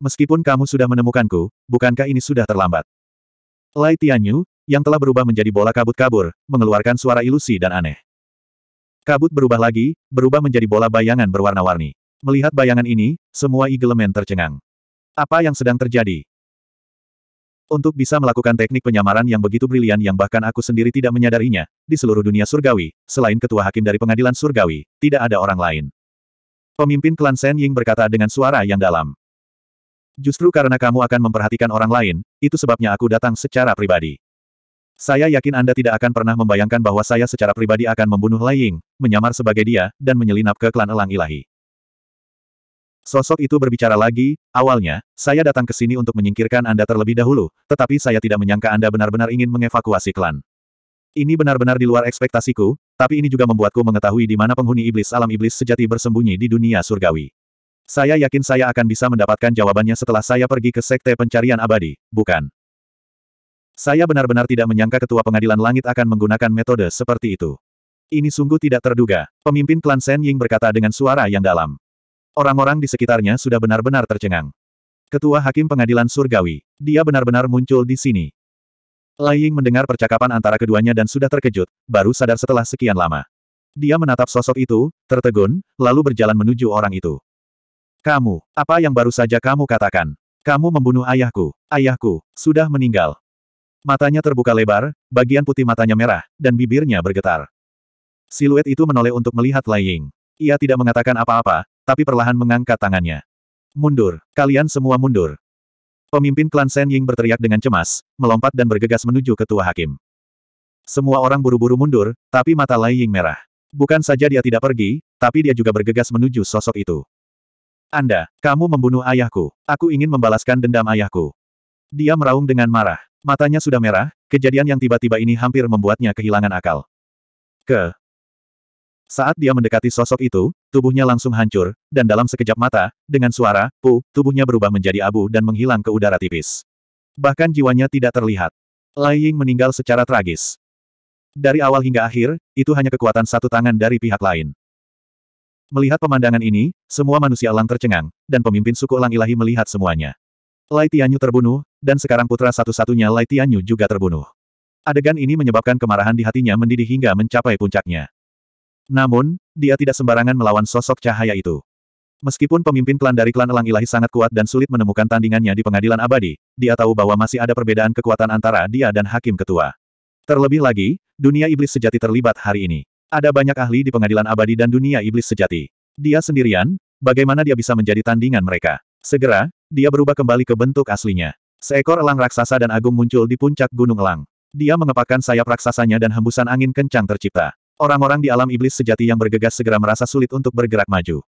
Meskipun kamu sudah menemukanku, bukankah ini sudah terlambat? Lai Tianyu, yang telah berubah menjadi bola kabut kabur, mengeluarkan suara ilusi dan aneh. Kabut berubah lagi, berubah menjadi bola bayangan berwarna-warni. Melihat bayangan ini, semua iglemen tercengang. Apa yang sedang terjadi? Untuk bisa melakukan teknik penyamaran yang begitu brilian yang bahkan aku sendiri tidak menyadarinya, di seluruh dunia surgawi, selain ketua hakim dari pengadilan surgawi, tidak ada orang lain. Pemimpin klan Shen Ying berkata dengan suara yang dalam. Justru karena kamu akan memperhatikan orang lain, itu sebabnya aku datang secara pribadi. Saya yakin Anda tidak akan pernah membayangkan bahwa saya secara pribadi akan membunuh Lai Ying, menyamar sebagai dia, dan menyelinap ke klan Elang Ilahi. Sosok itu berbicara lagi, awalnya, saya datang ke sini untuk menyingkirkan Anda terlebih dahulu, tetapi saya tidak menyangka Anda benar-benar ingin mengevakuasi klan. Ini benar-benar di luar ekspektasiku, tapi ini juga membuatku mengetahui di mana penghuni iblis alam iblis sejati bersembunyi di dunia surgawi. Saya yakin saya akan bisa mendapatkan jawabannya setelah saya pergi ke Sekte Pencarian Abadi, bukan? Saya benar-benar tidak menyangka Ketua Pengadilan Langit akan menggunakan metode seperti itu. Ini sungguh tidak terduga, pemimpin klan Shen Ying berkata dengan suara yang dalam. Orang-orang di sekitarnya sudah benar-benar tercengang. Ketua Hakim Pengadilan Surgawi, dia benar-benar muncul di sini. Lai Ying mendengar percakapan antara keduanya dan sudah terkejut, baru sadar setelah sekian lama. Dia menatap sosok itu, tertegun, lalu berjalan menuju orang itu. Kamu, apa yang baru saja kamu katakan? Kamu membunuh ayahku. Ayahku, sudah meninggal. Matanya terbuka lebar, bagian putih matanya merah, dan bibirnya bergetar. Siluet itu menoleh untuk melihat Lai Ying. Ia tidak mengatakan apa-apa, tapi perlahan mengangkat tangannya. Mundur, kalian semua mundur. Pemimpin klan Shen Ying berteriak dengan cemas, melompat dan bergegas menuju ketua hakim. Semua orang buru-buru mundur, tapi mata Lai Ying merah. Bukan saja dia tidak pergi, tapi dia juga bergegas menuju sosok itu. Anda, kamu membunuh ayahku. Aku ingin membalaskan dendam ayahku. Dia meraung dengan marah. Matanya sudah merah, kejadian yang tiba-tiba ini hampir membuatnya kehilangan akal. Ke. Saat dia mendekati sosok itu, tubuhnya langsung hancur, dan dalam sekejap mata, dengan suara, pu, tubuhnya berubah menjadi abu dan menghilang ke udara tipis. Bahkan jiwanya tidak terlihat. Lai Ying meninggal secara tragis. Dari awal hingga akhir, itu hanya kekuatan satu tangan dari pihak lain. Melihat pemandangan ini, semua manusia elang tercengang, dan pemimpin suku elang ilahi melihat semuanya. Lai Tianyu terbunuh, dan sekarang putra satu-satunya Lai Tianyu juga terbunuh. Adegan ini menyebabkan kemarahan di hatinya mendidih hingga mencapai puncaknya. Namun, dia tidak sembarangan melawan sosok cahaya itu. Meskipun pemimpin klan dari klan elang ilahi sangat kuat dan sulit menemukan tandingannya di pengadilan abadi, dia tahu bahwa masih ada perbedaan kekuatan antara dia dan hakim ketua. Terlebih lagi, dunia iblis sejati terlibat hari ini. Ada banyak ahli di pengadilan abadi dan dunia iblis sejati. Dia sendirian, bagaimana dia bisa menjadi tandingan mereka? Segera, dia berubah kembali ke bentuk aslinya. Seekor elang raksasa dan agung muncul di puncak gunung elang. Dia mengepakkan sayap raksasanya dan hembusan angin kencang tercipta. Orang-orang di alam iblis sejati yang bergegas segera merasa sulit untuk bergerak maju.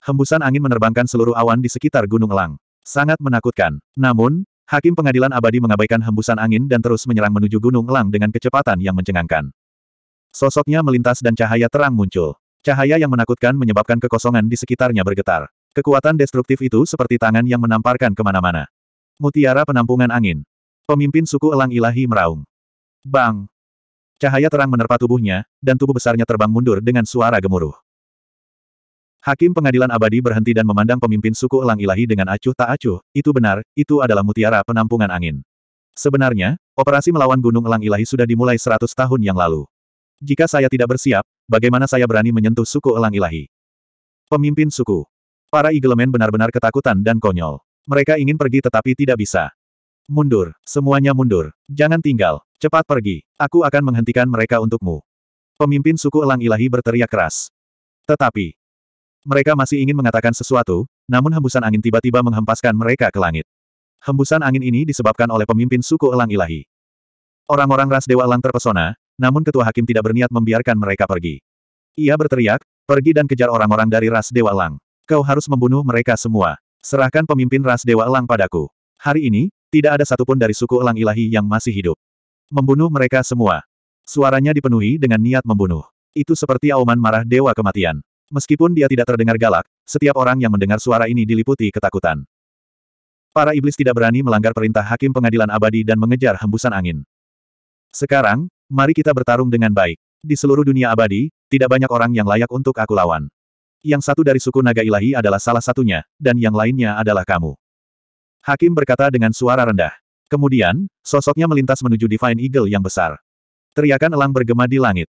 Hembusan angin menerbangkan seluruh awan di sekitar gunung elang. Sangat menakutkan. Namun, Hakim pengadilan abadi mengabaikan hembusan angin dan terus menyerang menuju Gunung Elang dengan kecepatan yang mencengangkan. Sosoknya melintas dan cahaya terang muncul. Cahaya yang menakutkan menyebabkan kekosongan di sekitarnya bergetar. Kekuatan destruktif itu seperti tangan yang menamparkan kemana-mana. Mutiara penampungan angin. Pemimpin suku Elang Ilahi meraung. Bang! Cahaya terang menerpa tubuhnya, dan tubuh besarnya terbang mundur dengan suara gemuruh. Hakim pengadilan abadi berhenti dan memandang pemimpin suku Elang Ilahi dengan acuh tak acuh, itu benar, itu adalah mutiara penampungan angin. Sebenarnya, operasi melawan Gunung Elang Ilahi sudah dimulai 100 tahun yang lalu. Jika saya tidak bersiap, bagaimana saya berani menyentuh suku elang ilahi? Pemimpin suku. Para Eagleman benar-benar ketakutan dan konyol. Mereka ingin pergi tetapi tidak bisa. Mundur, semuanya mundur. Jangan tinggal, cepat pergi. Aku akan menghentikan mereka untukmu. Pemimpin suku elang ilahi berteriak keras. Tetapi, mereka masih ingin mengatakan sesuatu, namun hembusan angin tiba-tiba menghempaskan mereka ke langit. Hembusan angin ini disebabkan oleh pemimpin suku elang ilahi. Orang-orang ras Dewa Elang terpesona, namun ketua hakim tidak berniat membiarkan mereka pergi. Ia berteriak, pergi dan kejar orang-orang dari ras Dewa elang. Kau harus membunuh mereka semua. Serahkan pemimpin ras Dewa elang padaku. Hari ini, tidak ada satupun dari suku Elang Ilahi yang masih hidup. Membunuh mereka semua. Suaranya dipenuhi dengan niat membunuh. Itu seperti auman marah Dewa Kematian. Meskipun dia tidak terdengar galak, setiap orang yang mendengar suara ini diliputi ketakutan. Para iblis tidak berani melanggar perintah hakim pengadilan abadi dan mengejar hembusan angin. Sekarang, Mari kita bertarung dengan baik. Di seluruh dunia abadi, tidak banyak orang yang layak untuk aku lawan. Yang satu dari suku naga ilahi adalah salah satunya, dan yang lainnya adalah kamu. Hakim berkata dengan suara rendah. Kemudian, sosoknya melintas menuju Divine Eagle yang besar. Teriakan elang bergema di langit.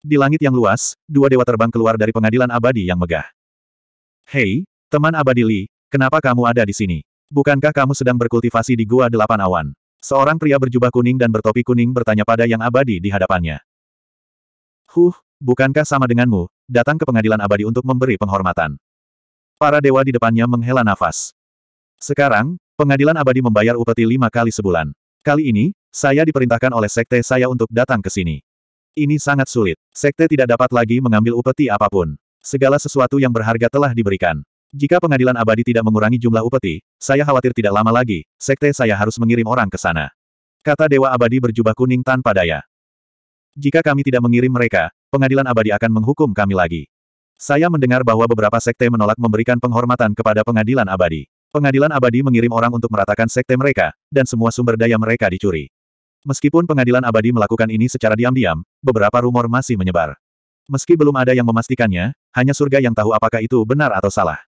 Di langit yang luas, dua dewa terbang keluar dari pengadilan abadi yang megah. Hei, teman abadi Li, kenapa kamu ada di sini? Bukankah kamu sedang berkultivasi di Gua Delapan Awan? Seorang pria berjubah kuning dan bertopi kuning bertanya pada yang abadi di hadapannya. Huh, bukankah sama denganmu, datang ke pengadilan abadi untuk memberi penghormatan. Para dewa di depannya menghela nafas. Sekarang, pengadilan abadi membayar upeti lima kali sebulan. Kali ini, saya diperintahkan oleh sekte saya untuk datang ke sini. Ini sangat sulit. Sekte tidak dapat lagi mengambil upeti apapun. Segala sesuatu yang berharga telah diberikan. Jika pengadilan abadi tidak mengurangi jumlah upeti, saya khawatir tidak lama lagi, sekte saya harus mengirim orang ke sana. Kata Dewa Abadi berjubah kuning tanpa daya. Jika kami tidak mengirim mereka, pengadilan abadi akan menghukum kami lagi. Saya mendengar bahwa beberapa sekte menolak memberikan penghormatan kepada pengadilan abadi. Pengadilan abadi mengirim orang untuk meratakan sekte mereka, dan semua sumber daya mereka dicuri. Meskipun pengadilan abadi melakukan ini secara diam-diam, beberapa rumor masih menyebar. Meski belum ada yang memastikannya, hanya surga yang tahu apakah itu benar atau salah.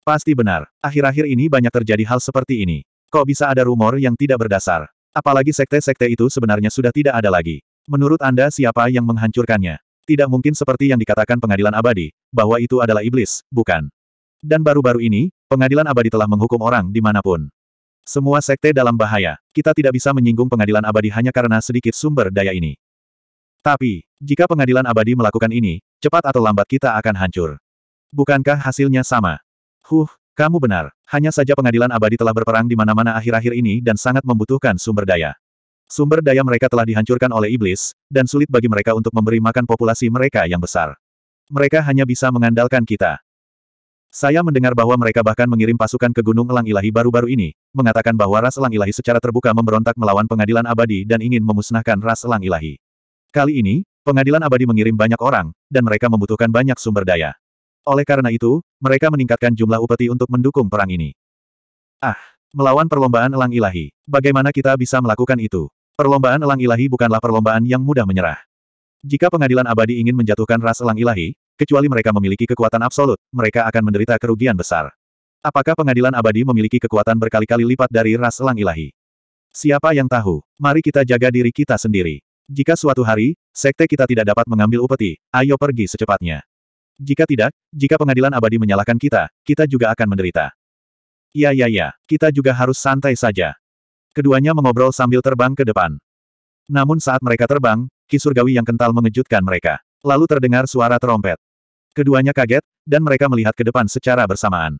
Pasti benar. Akhir-akhir ini banyak terjadi hal seperti ini. Kok bisa ada rumor yang tidak berdasar? Apalagi sekte-sekte itu sebenarnya sudah tidak ada lagi. Menurut Anda siapa yang menghancurkannya? Tidak mungkin seperti yang dikatakan pengadilan abadi, bahwa itu adalah iblis, bukan. Dan baru-baru ini, pengadilan abadi telah menghukum orang dimanapun. Semua sekte dalam bahaya. Kita tidak bisa menyinggung pengadilan abadi hanya karena sedikit sumber daya ini. Tapi, jika pengadilan abadi melakukan ini, cepat atau lambat kita akan hancur. Bukankah hasilnya sama? Huh, kamu benar. Hanya saja pengadilan abadi telah berperang di mana-mana akhir-akhir ini dan sangat membutuhkan sumber daya. Sumber daya mereka telah dihancurkan oleh iblis, dan sulit bagi mereka untuk memberi makan populasi mereka yang besar. Mereka hanya bisa mengandalkan kita. Saya mendengar bahwa mereka bahkan mengirim pasukan ke Gunung Elang Ilahi baru-baru ini, mengatakan bahwa ras Elang Ilahi secara terbuka memberontak melawan pengadilan abadi dan ingin memusnahkan ras Elang Ilahi. Kali ini, pengadilan abadi mengirim banyak orang, dan mereka membutuhkan banyak sumber daya. Oleh karena itu, mereka meningkatkan jumlah upeti untuk mendukung perang ini. Ah, melawan perlombaan elang ilahi. Bagaimana kita bisa melakukan itu? Perlombaan elang ilahi bukanlah perlombaan yang mudah menyerah. Jika pengadilan abadi ingin menjatuhkan ras elang ilahi, kecuali mereka memiliki kekuatan absolut, mereka akan menderita kerugian besar. Apakah pengadilan abadi memiliki kekuatan berkali-kali lipat dari ras elang ilahi? Siapa yang tahu? Mari kita jaga diri kita sendiri. Jika suatu hari, sekte kita tidak dapat mengambil upeti, ayo pergi secepatnya. Jika tidak, jika pengadilan abadi menyalahkan kita, kita juga akan menderita. Ya ya ya, kita juga harus santai saja. Keduanya mengobrol sambil terbang ke depan. Namun saat mereka terbang, kisurgawi yang kental mengejutkan mereka. Lalu terdengar suara terompet. Keduanya kaget, dan mereka melihat ke depan secara bersamaan.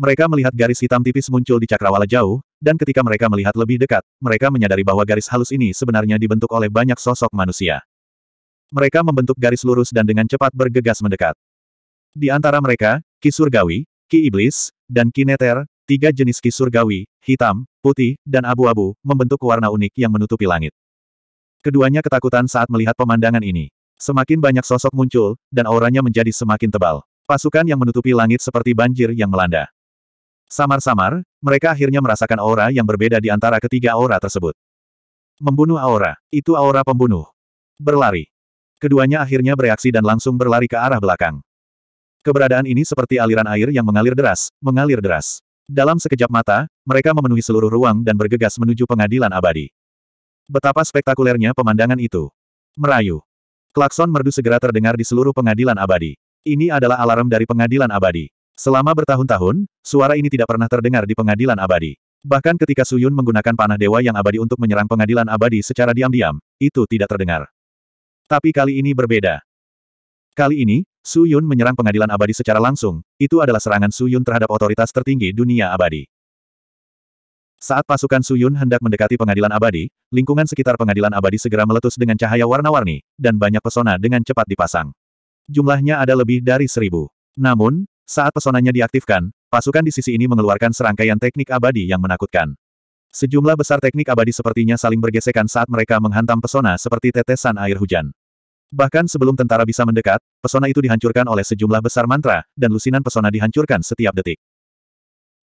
Mereka melihat garis hitam tipis muncul di cakrawala jauh, dan ketika mereka melihat lebih dekat, mereka menyadari bahwa garis halus ini sebenarnya dibentuk oleh banyak sosok manusia. Mereka membentuk garis lurus dan dengan cepat bergegas mendekat. Di antara mereka, Ki Surgawi, Ki Iblis, dan Ki Neter, tiga jenis Ki Surgawi, hitam, putih, dan abu-abu, membentuk warna unik yang menutupi langit. Keduanya ketakutan saat melihat pemandangan ini. Semakin banyak sosok muncul, dan auranya menjadi semakin tebal. Pasukan yang menutupi langit seperti banjir yang melanda. Samar-samar, mereka akhirnya merasakan aura yang berbeda di antara ketiga aura tersebut. Membunuh aura, itu aura pembunuh. Berlari. Keduanya akhirnya bereaksi dan langsung berlari ke arah belakang. Keberadaan ini seperti aliran air yang mengalir deras, mengalir deras. Dalam sekejap mata, mereka memenuhi seluruh ruang dan bergegas menuju pengadilan abadi. Betapa spektakulernya pemandangan itu. Merayu. Klakson merdu segera terdengar di seluruh pengadilan abadi. Ini adalah alarm dari pengadilan abadi. Selama bertahun-tahun, suara ini tidak pernah terdengar di pengadilan abadi. Bahkan ketika Suyun menggunakan panah dewa yang abadi untuk menyerang pengadilan abadi secara diam-diam, itu tidak terdengar. Tapi kali ini berbeda. Kali ini, Su Yun menyerang pengadilan abadi secara langsung, itu adalah serangan Su Yun terhadap otoritas tertinggi dunia abadi. Saat pasukan Su Yun hendak mendekati pengadilan abadi, lingkungan sekitar pengadilan abadi segera meletus dengan cahaya warna-warni, dan banyak pesona dengan cepat dipasang. Jumlahnya ada lebih dari seribu. Namun, saat pesonanya diaktifkan, pasukan di sisi ini mengeluarkan serangkaian teknik abadi yang menakutkan. Sejumlah besar teknik abadi sepertinya saling bergesekan saat mereka menghantam pesona seperti tetesan air hujan. Bahkan sebelum tentara bisa mendekat, pesona itu dihancurkan oleh sejumlah besar mantra, dan lusinan pesona dihancurkan setiap detik.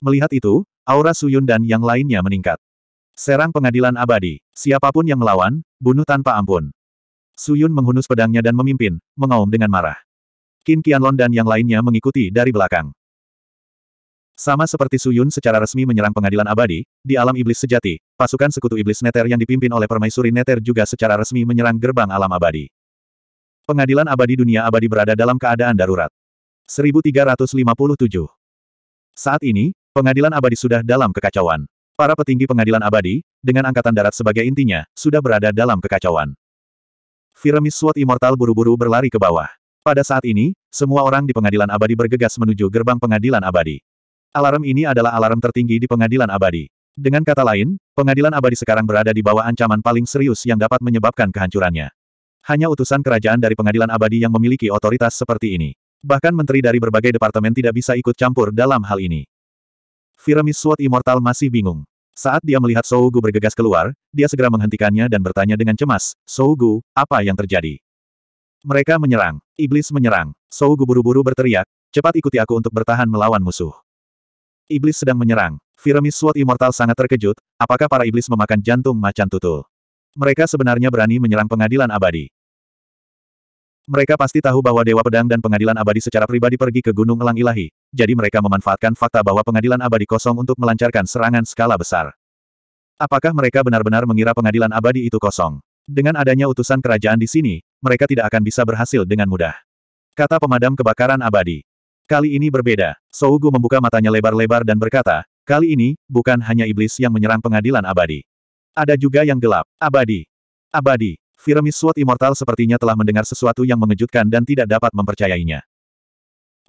Melihat itu, aura Suyun dan yang lainnya meningkat. Serang pengadilan abadi. Siapapun yang melawan, bunuh tanpa ampun. Suyun menghunus pedangnya dan memimpin, mengaum dengan marah. Qin Qianlon dan yang lainnya mengikuti dari belakang. Sama seperti Suyun secara resmi menyerang pengadilan abadi, di alam iblis sejati, pasukan sekutu iblis Neter yang dipimpin oleh permaisuri Neter juga secara resmi menyerang gerbang alam abadi. Pengadilan abadi dunia abadi berada dalam keadaan darurat. 1357 Saat ini, pengadilan abadi sudah dalam kekacauan. Para petinggi pengadilan abadi, dengan angkatan darat sebagai intinya, sudah berada dalam kekacauan. Viramis Swat Immortal buru-buru berlari ke bawah. Pada saat ini, semua orang di pengadilan abadi bergegas menuju gerbang pengadilan abadi. Alarm ini adalah alarm tertinggi di pengadilan abadi. Dengan kata lain, pengadilan abadi sekarang berada di bawah ancaman paling serius yang dapat menyebabkan kehancurannya. Hanya utusan kerajaan dari pengadilan abadi yang memiliki otoritas seperti ini. Bahkan menteri dari berbagai departemen tidak bisa ikut campur dalam hal ini. Firamis Sword Immortal masih bingung. Saat dia melihat Sougu bergegas keluar, dia segera menghentikannya dan bertanya dengan cemas, Sougu, apa yang terjadi? Mereka menyerang. Iblis menyerang. Sougu buru-buru berteriak, cepat ikuti aku untuk bertahan melawan musuh. Iblis sedang menyerang. Firamis Sword Immortal sangat terkejut, apakah para iblis memakan jantung macan tutul? Mereka sebenarnya berani menyerang pengadilan abadi. Mereka pasti tahu bahwa Dewa Pedang dan Pengadilan Abadi secara pribadi pergi ke Gunung Elang Ilahi, jadi mereka memanfaatkan fakta bahwa Pengadilan Abadi kosong untuk melancarkan serangan skala besar. Apakah mereka benar-benar mengira Pengadilan Abadi itu kosong? Dengan adanya utusan kerajaan di sini, mereka tidak akan bisa berhasil dengan mudah. Kata pemadam kebakaran abadi. Kali ini berbeda, Sougu membuka matanya lebar-lebar dan berkata, kali ini, bukan hanya iblis yang menyerang pengadilan abadi. Ada juga yang gelap, abadi. Abadi, Viramis Sword Immortal sepertinya telah mendengar sesuatu yang mengejutkan dan tidak dapat mempercayainya.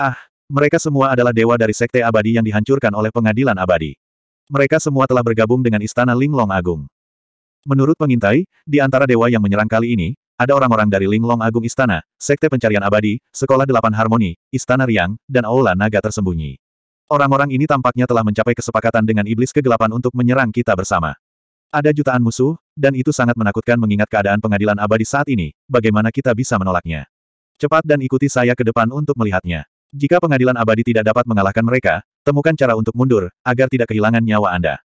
Ah, mereka semua adalah dewa dari Sekte Abadi yang dihancurkan oleh pengadilan abadi. Mereka semua telah bergabung dengan Istana Linglong Agung. Menurut pengintai, di antara dewa yang menyerang kali ini, ada orang-orang dari Linglong Agung Istana, Sekte Pencarian Abadi, Sekolah Delapan Harmoni, Istana Riang, dan Aula Naga tersembunyi. Orang-orang ini tampaknya telah mencapai kesepakatan dengan iblis kegelapan untuk menyerang kita bersama. Ada jutaan musuh, dan itu sangat menakutkan mengingat keadaan pengadilan abadi saat ini, bagaimana kita bisa menolaknya. Cepat dan ikuti saya ke depan untuk melihatnya. Jika pengadilan abadi tidak dapat mengalahkan mereka, temukan cara untuk mundur, agar tidak kehilangan nyawa Anda.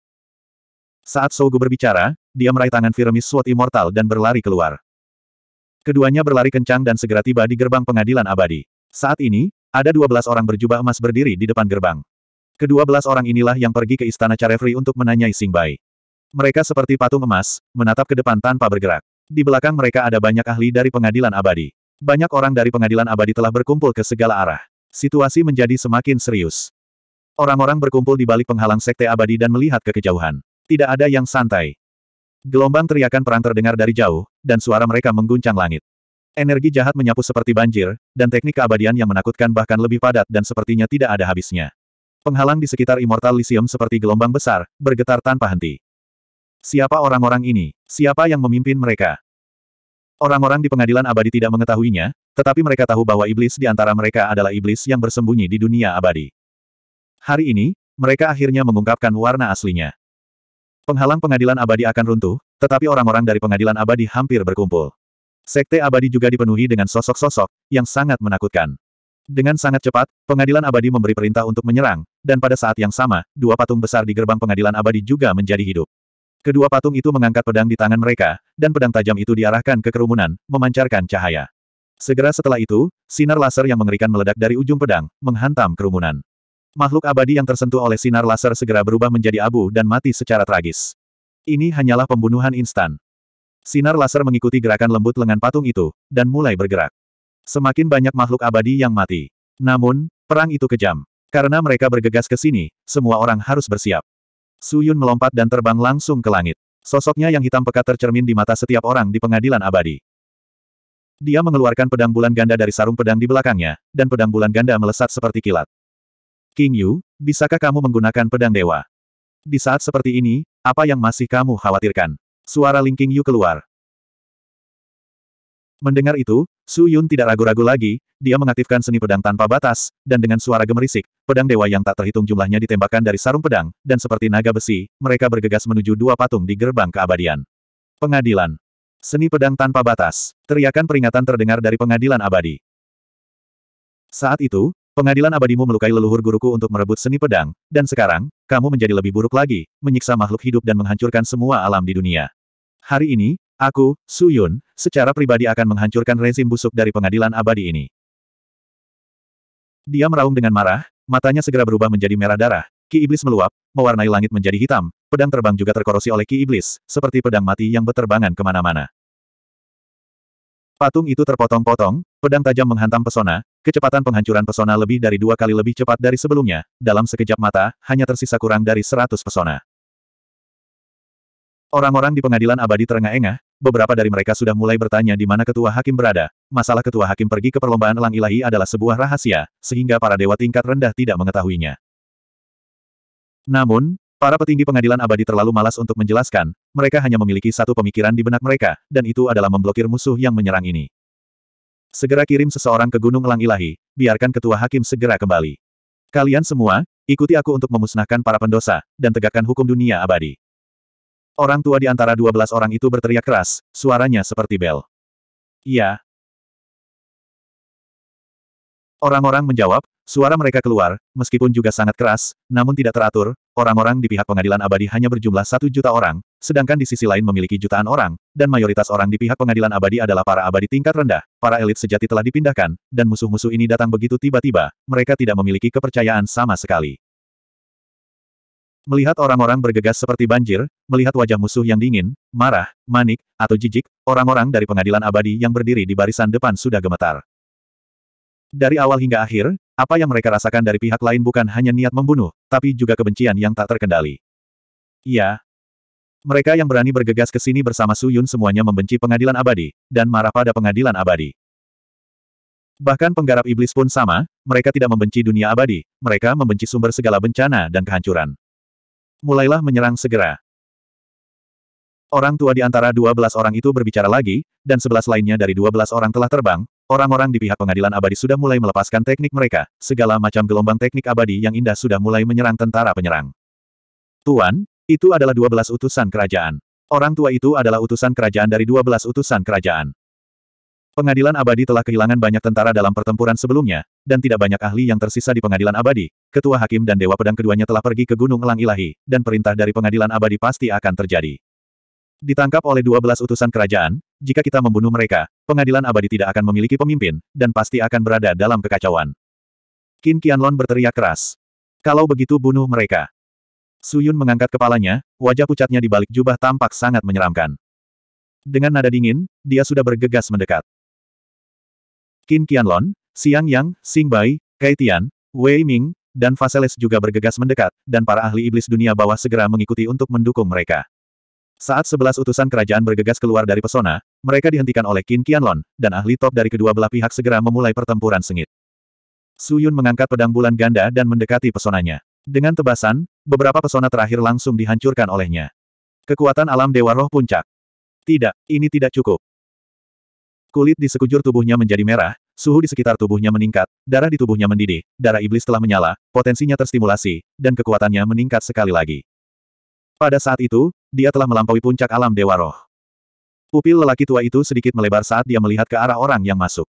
Saat Sogu berbicara, dia meraih tangan Firmis Sword Immortal dan berlari keluar. Keduanya berlari kencang dan segera tiba di gerbang pengadilan abadi. Saat ini, ada 12 orang berjubah emas berdiri di depan gerbang. Kedua belas orang inilah yang pergi ke istana Carefree untuk menanyai Singbai. Mereka seperti patung emas, menatap ke depan tanpa bergerak. Di belakang mereka ada banyak ahli dari pengadilan abadi. Banyak orang dari pengadilan abadi telah berkumpul ke segala arah. Situasi menjadi semakin serius. Orang-orang berkumpul di balik penghalang sekte abadi dan melihat ke kejauhan. Tidak ada yang santai. Gelombang teriakan perang terdengar dari jauh, dan suara mereka mengguncang langit. Energi jahat menyapu seperti banjir, dan teknik keabadian yang menakutkan bahkan lebih padat dan sepertinya tidak ada habisnya. Penghalang di sekitar Immortal Lyceum seperti gelombang besar, bergetar tanpa henti. Siapa orang-orang ini? Siapa yang memimpin mereka? Orang-orang di pengadilan abadi tidak mengetahuinya, tetapi mereka tahu bahwa iblis di antara mereka adalah iblis yang bersembunyi di dunia abadi. Hari ini, mereka akhirnya mengungkapkan warna aslinya. Penghalang pengadilan abadi akan runtuh, tetapi orang-orang dari pengadilan abadi hampir berkumpul. Sekte abadi juga dipenuhi dengan sosok-sosok yang sangat menakutkan. Dengan sangat cepat, pengadilan abadi memberi perintah untuk menyerang, dan pada saat yang sama, dua patung besar di gerbang pengadilan abadi juga menjadi hidup. Kedua patung itu mengangkat pedang di tangan mereka, dan pedang tajam itu diarahkan ke kerumunan, memancarkan cahaya. Segera setelah itu, sinar laser yang mengerikan meledak dari ujung pedang, menghantam kerumunan. Makhluk abadi yang tersentuh oleh sinar laser segera berubah menjadi abu dan mati secara tragis. Ini hanyalah pembunuhan instan. Sinar laser mengikuti gerakan lembut lengan patung itu, dan mulai bergerak. Semakin banyak makhluk abadi yang mati. Namun, perang itu kejam. Karena mereka bergegas ke sini, semua orang harus bersiap. Suyun melompat dan terbang langsung ke langit. Sosoknya yang hitam pekat tercermin di mata setiap orang di pengadilan abadi. Dia mengeluarkan pedang bulan ganda dari sarung pedang di belakangnya, dan pedang bulan ganda melesat seperti kilat. King Yu, bisakah kamu menggunakan pedang dewa? Di saat seperti ini, apa yang masih kamu khawatirkan? Suara Ling King Yu keluar. Mendengar itu, Su Yun tidak ragu-ragu lagi, dia mengaktifkan seni pedang tanpa batas, dan dengan suara gemerisik, pedang dewa yang tak terhitung jumlahnya ditembakkan dari sarung pedang, dan seperti naga besi, mereka bergegas menuju dua patung di gerbang keabadian. Pengadilan. Seni pedang tanpa batas. Teriakan peringatan terdengar dari pengadilan abadi. Saat itu, Pengadilan abadimu melukai leluhur guruku untuk merebut seni pedang, dan sekarang, kamu menjadi lebih buruk lagi, menyiksa makhluk hidup dan menghancurkan semua alam di dunia. Hari ini, Aku, Su Yun, secara pribadi akan menghancurkan rezim busuk dari pengadilan abadi ini. Dia meraung dengan marah, matanya segera berubah menjadi merah darah, ki iblis meluap, mewarnai langit menjadi hitam, pedang terbang juga terkorosi oleh ki iblis, seperti pedang mati yang beterbangan kemana-mana. Patung itu terpotong-potong, pedang tajam menghantam pesona, kecepatan penghancuran pesona lebih dari dua kali lebih cepat dari sebelumnya, dalam sekejap mata, hanya tersisa kurang dari seratus pesona. Orang-orang di pengadilan abadi terengah-engah, beberapa dari mereka sudah mulai bertanya di mana ketua hakim berada. Masalah ketua hakim pergi ke perlombaan elang ilahi adalah sebuah rahasia, sehingga para dewa tingkat rendah tidak mengetahuinya. Namun, para petinggi pengadilan abadi terlalu malas untuk menjelaskan, mereka hanya memiliki satu pemikiran di benak mereka, dan itu adalah memblokir musuh yang menyerang ini. Segera kirim seseorang ke Gunung Elang Ilahi, biarkan ketua hakim segera kembali. Kalian semua, ikuti aku untuk memusnahkan para pendosa, dan tegakkan hukum dunia abadi. Orang tua di antara dua belas orang itu berteriak keras, suaranya seperti bel. Iya. Orang-orang menjawab, suara mereka keluar, meskipun juga sangat keras, namun tidak teratur, orang-orang di pihak pengadilan abadi hanya berjumlah satu juta orang, sedangkan di sisi lain memiliki jutaan orang, dan mayoritas orang di pihak pengadilan abadi adalah para abadi tingkat rendah, para elit sejati telah dipindahkan, dan musuh-musuh ini datang begitu tiba-tiba, mereka tidak memiliki kepercayaan sama sekali. Melihat orang-orang bergegas seperti banjir, melihat wajah musuh yang dingin, marah, manik, atau jijik, orang-orang dari pengadilan abadi yang berdiri di barisan depan sudah gemetar. Dari awal hingga akhir, apa yang mereka rasakan dari pihak lain bukan hanya niat membunuh, tapi juga kebencian yang tak terkendali. Iya. Mereka yang berani bergegas ke sini bersama Su Yun semuanya membenci pengadilan abadi, dan marah pada pengadilan abadi. Bahkan penggarap iblis pun sama, mereka tidak membenci dunia abadi, mereka membenci sumber segala bencana dan kehancuran. Mulailah menyerang segera. Orang tua di antara dua belas orang itu berbicara lagi, dan sebelas lainnya dari dua belas orang telah terbang, orang-orang di pihak pengadilan abadi sudah mulai melepaskan teknik mereka, segala macam gelombang teknik abadi yang indah sudah mulai menyerang tentara penyerang. Tuan, itu adalah dua belas utusan kerajaan. Orang tua itu adalah utusan kerajaan dari dua belas utusan kerajaan. Pengadilan abadi telah kehilangan banyak tentara dalam pertempuran sebelumnya, dan tidak banyak ahli yang tersisa di pengadilan abadi. Ketua hakim dan dewa pedang keduanya telah pergi ke Gunung Elang Ilahi, dan perintah dari pengadilan abadi pasti akan terjadi. Ditangkap oleh 12 utusan kerajaan, jika kita membunuh mereka, pengadilan abadi tidak akan memiliki pemimpin, dan pasti akan berada dalam kekacauan. Qin Qianlon berteriak keras. Kalau begitu bunuh mereka. Suyun mengangkat kepalanya, wajah pucatnya di balik jubah tampak sangat menyeramkan. Dengan nada dingin, dia sudah bergegas mendekat. Qin Qianlon, Xiang Yang, Xing Bai, Kai Tian, Wei Ming, dan Faseles juga bergegas mendekat, dan para ahli iblis dunia bawah segera mengikuti untuk mendukung mereka. Saat sebelas utusan kerajaan bergegas keluar dari pesona, mereka dihentikan oleh Qin Qianlon, dan ahli top dari kedua belah pihak segera memulai pertempuran sengit. Su Yun mengangkat pedang bulan ganda dan mendekati pesonanya. Dengan tebasan, beberapa pesona terakhir langsung dihancurkan olehnya. Kekuatan alam Dewa Roh Puncak. Tidak, ini tidak cukup. Kulit di sekujur tubuhnya menjadi merah, suhu di sekitar tubuhnya meningkat, darah di tubuhnya mendidih, darah iblis telah menyala, potensinya terstimulasi, dan kekuatannya meningkat sekali lagi. Pada saat itu, dia telah melampaui puncak alam Dewa Roh. Pupil lelaki tua itu sedikit melebar saat dia melihat ke arah orang yang masuk.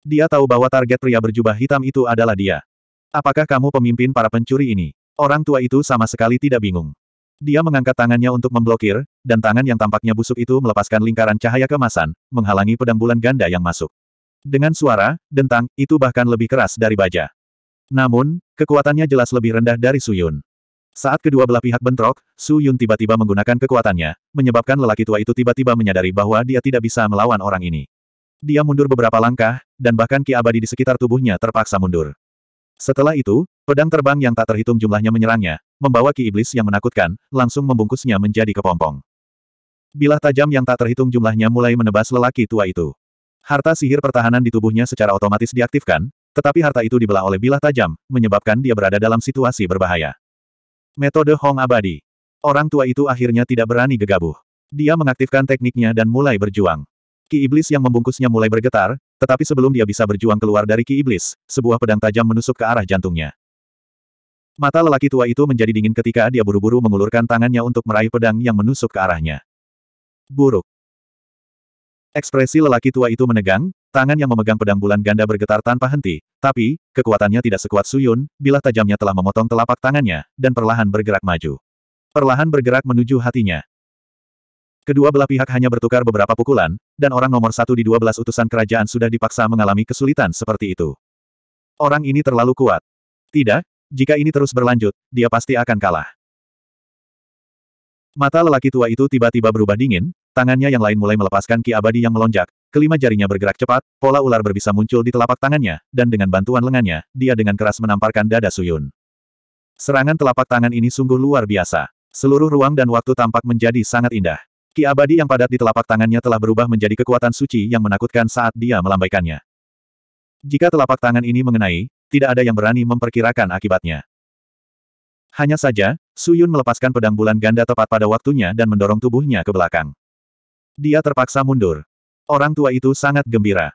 Dia tahu bahwa target pria berjubah hitam itu adalah dia. Apakah kamu pemimpin para pencuri ini? Orang tua itu sama sekali tidak bingung. Dia mengangkat tangannya untuk memblokir, dan tangan yang tampaknya busuk itu melepaskan lingkaran cahaya kemasan, menghalangi pedang bulan ganda yang masuk. Dengan suara, dentang, itu bahkan lebih keras dari baja. Namun, kekuatannya jelas lebih rendah dari Suyun. Saat kedua belah pihak bentrok, Suyun tiba-tiba menggunakan kekuatannya, menyebabkan lelaki tua itu tiba-tiba menyadari bahwa dia tidak bisa melawan orang ini. Dia mundur beberapa langkah, dan bahkan Ki Abadi di sekitar tubuhnya terpaksa mundur. Setelah itu, pedang terbang yang tak terhitung jumlahnya menyerangnya, membawa ki iblis yang menakutkan, langsung membungkusnya menjadi kepompong. Bilah tajam yang tak terhitung jumlahnya mulai menebas lelaki tua itu. Harta sihir pertahanan di tubuhnya secara otomatis diaktifkan, tetapi harta itu dibelah oleh bilah tajam, menyebabkan dia berada dalam situasi berbahaya. Metode Hong Abadi. Orang tua itu akhirnya tidak berani gegabah. Dia mengaktifkan tekniknya dan mulai berjuang. Ki iblis yang membungkusnya mulai bergetar, tetapi sebelum dia bisa berjuang keluar dari ki iblis, sebuah pedang tajam menusuk ke arah jantungnya. Mata lelaki tua itu menjadi dingin ketika dia buru-buru mengulurkan tangannya untuk meraih pedang yang menusuk ke arahnya. Buruk. Ekspresi lelaki tua itu menegang, tangan yang memegang pedang bulan ganda bergetar tanpa henti, tapi, kekuatannya tidak sekuat Suyun, bila tajamnya telah memotong telapak tangannya, dan perlahan bergerak maju. Perlahan bergerak menuju hatinya, Kedua belah pihak hanya bertukar beberapa pukulan, dan orang nomor satu di dua belas utusan kerajaan sudah dipaksa mengalami kesulitan seperti itu. Orang ini terlalu kuat. Tidak, jika ini terus berlanjut, dia pasti akan kalah. Mata lelaki tua itu tiba-tiba berubah dingin, tangannya yang lain mulai melepaskan ki abadi yang melonjak, kelima jarinya bergerak cepat, pola ular berbisa muncul di telapak tangannya, dan dengan bantuan lengannya, dia dengan keras menamparkan dada Suyun. Serangan telapak tangan ini sungguh luar biasa. Seluruh ruang dan waktu tampak menjadi sangat indah. Ki abadi yang padat di telapak tangannya telah berubah menjadi kekuatan suci yang menakutkan saat dia melambaikannya. Jika telapak tangan ini mengenai, tidak ada yang berani memperkirakan akibatnya. Hanya saja, Su Yun melepaskan pedang bulan ganda tepat pada waktunya dan mendorong tubuhnya ke belakang. Dia terpaksa mundur. Orang tua itu sangat gembira.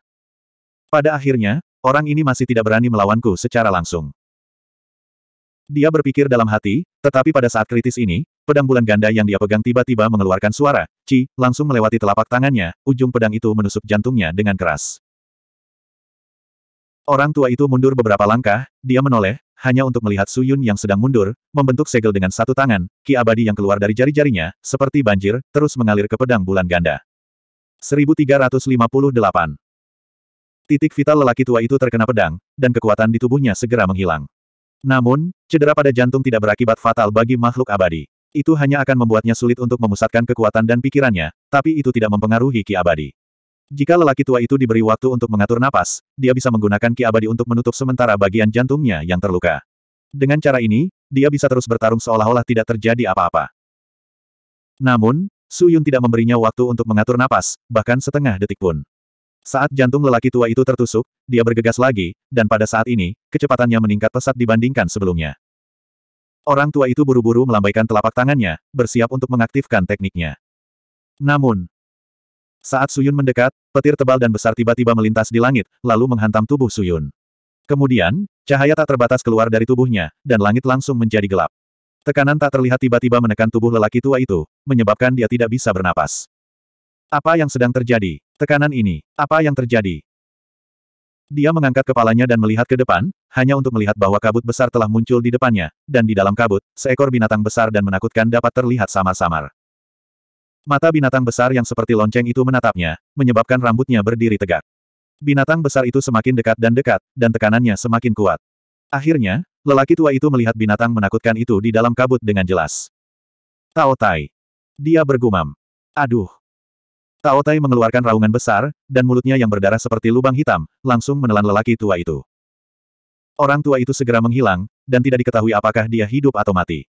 Pada akhirnya, orang ini masih tidak berani melawanku secara langsung. Dia berpikir dalam hati, tetapi pada saat kritis ini, pedang bulan ganda yang dia pegang tiba-tiba mengeluarkan suara, Ci, langsung melewati telapak tangannya, ujung pedang itu menusuk jantungnya dengan keras. Orang tua itu mundur beberapa langkah, dia menoleh, hanya untuk melihat Suyun yang sedang mundur, membentuk segel dengan satu tangan, ki abadi yang keluar dari jari-jarinya, seperti banjir, terus mengalir ke pedang bulan ganda. 1358 Titik vital lelaki tua itu terkena pedang, dan kekuatan di tubuhnya segera menghilang. Namun, cedera pada jantung tidak berakibat fatal bagi makhluk abadi. Itu hanya akan membuatnya sulit untuk memusatkan kekuatan dan pikirannya, tapi itu tidak mempengaruhi ki abadi. Jika lelaki tua itu diberi waktu untuk mengatur napas, dia bisa menggunakan ki abadi untuk menutup sementara bagian jantungnya yang terluka. Dengan cara ini, dia bisa terus bertarung seolah-olah tidak terjadi apa-apa. Namun, Su Yun tidak memberinya waktu untuk mengatur napas, bahkan setengah detik pun. Saat jantung lelaki tua itu tertusuk, dia bergegas lagi, dan pada saat ini, kecepatannya meningkat pesat dibandingkan sebelumnya. Orang tua itu buru-buru melambaikan telapak tangannya, bersiap untuk mengaktifkan tekniknya. Namun, saat Suyun mendekat, petir tebal dan besar tiba-tiba melintas di langit, lalu menghantam tubuh Suyun. Kemudian, cahaya tak terbatas keluar dari tubuhnya, dan langit langsung menjadi gelap. Tekanan tak terlihat tiba-tiba menekan tubuh lelaki tua itu, menyebabkan dia tidak bisa bernapas. Apa yang sedang terjadi? Tekanan ini, apa yang terjadi? Dia mengangkat kepalanya dan melihat ke depan, hanya untuk melihat bahwa kabut besar telah muncul di depannya, dan di dalam kabut, seekor binatang besar dan menakutkan dapat terlihat samar-samar. Mata binatang besar yang seperti lonceng itu menatapnya, menyebabkan rambutnya berdiri tegak. Binatang besar itu semakin dekat dan dekat, dan tekanannya semakin kuat. Akhirnya, lelaki tua itu melihat binatang menakutkan itu di dalam kabut dengan jelas. Tao Tai. Dia bergumam. Aduh. Tao Tai mengeluarkan raungan besar, dan mulutnya yang berdarah seperti lubang hitam, langsung menelan lelaki tua itu. Orang tua itu segera menghilang, dan tidak diketahui apakah dia hidup atau mati.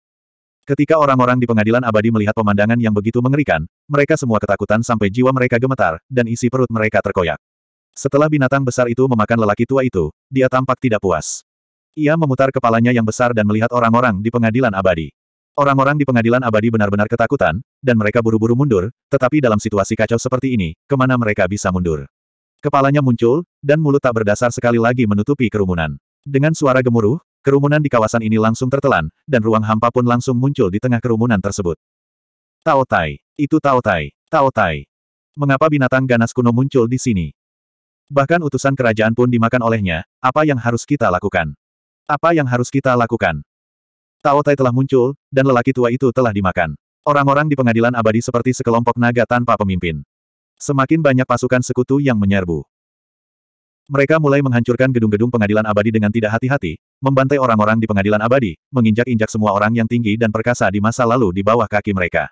Ketika orang-orang di pengadilan abadi melihat pemandangan yang begitu mengerikan, mereka semua ketakutan sampai jiwa mereka gemetar, dan isi perut mereka terkoyak. Setelah binatang besar itu memakan lelaki tua itu, dia tampak tidak puas. Ia memutar kepalanya yang besar dan melihat orang-orang di pengadilan abadi. Orang-orang di pengadilan abadi benar-benar ketakutan, dan mereka buru-buru mundur, tetapi dalam situasi kacau seperti ini, kemana mereka bisa mundur? Kepalanya muncul, dan mulut tak berdasar sekali lagi menutupi kerumunan. Dengan suara gemuruh, Kerumunan di kawasan ini langsung tertelan, dan ruang hampa pun langsung muncul di tengah kerumunan tersebut. Tao Tai. Itu Tao Tai. Tao Tai. Mengapa binatang ganas kuno muncul di sini? Bahkan utusan kerajaan pun dimakan olehnya, apa yang harus kita lakukan? Apa yang harus kita lakukan? Tao Tai telah muncul, dan lelaki tua itu telah dimakan. Orang-orang di pengadilan abadi seperti sekelompok naga tanpa pemimpin. Semakin banyak pasukan sekutu yang menyerbu. Mereka mulai menghancurkan gedung-gedung pengadilan abadi dengan tidak hati-hati, membantai orang-orang di pengadilan abadi, menginjak-injak semua orang yang tinggi dan perkasa di masa lalu di bawah kaki mereka.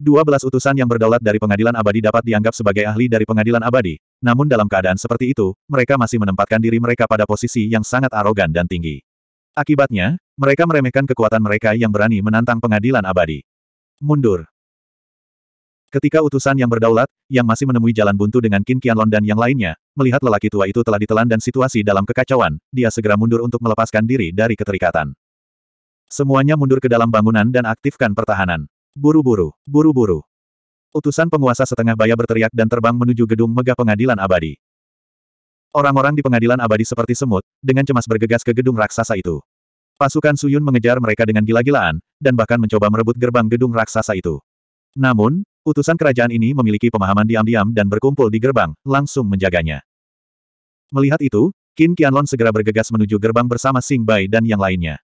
Dua belas utusan yang berdaulat dari pengadilan abadi dapat dianggap sebagai ahli dari pengadilan abadi, namun dalam keadaan seperti itu, mereka masih menempatkan diri mereka pada posisi yang sangat arogan dan tinggi. Akibatnya, mereka meremehkan kekuatan mereka yang berani menantang pengadilan abadi. Mundur. Ketika utusan yang berdaulat, yang masih menemui jalan buntu dengan Qin Qianlong dan yang lainnya, melihat lelaki tua itu telah ditelan dan situasi dalam kekacauan, dia segera mundur untuk melepaskan diri dari keterikatan. Semuanya mundur ke dalam bangunan dan aktifkan pertahanan. Buru-buru, buru-buru. Utusan penguasa setengah baya berteriak dan terbang menuju gedung megah pengadilan abadi. Orang-orang di pengadilan abadi seperti semut, dengan cemas bergegas ke gedung raksasa itu. Pasukan Suyun mengejar mereka dengan gila-gilaan, dan bahkan mencoba merebut gerbang gedung raksasa itu. Namun, Utusan kerajaan ini memiliki pemahaman diam-diam dan berkumpul di gerbang, langsung menjaganya. Melihat itu, Qin Qianlon segera bergegas menuju gerbang bersama Sing Bai dan yang lainnya.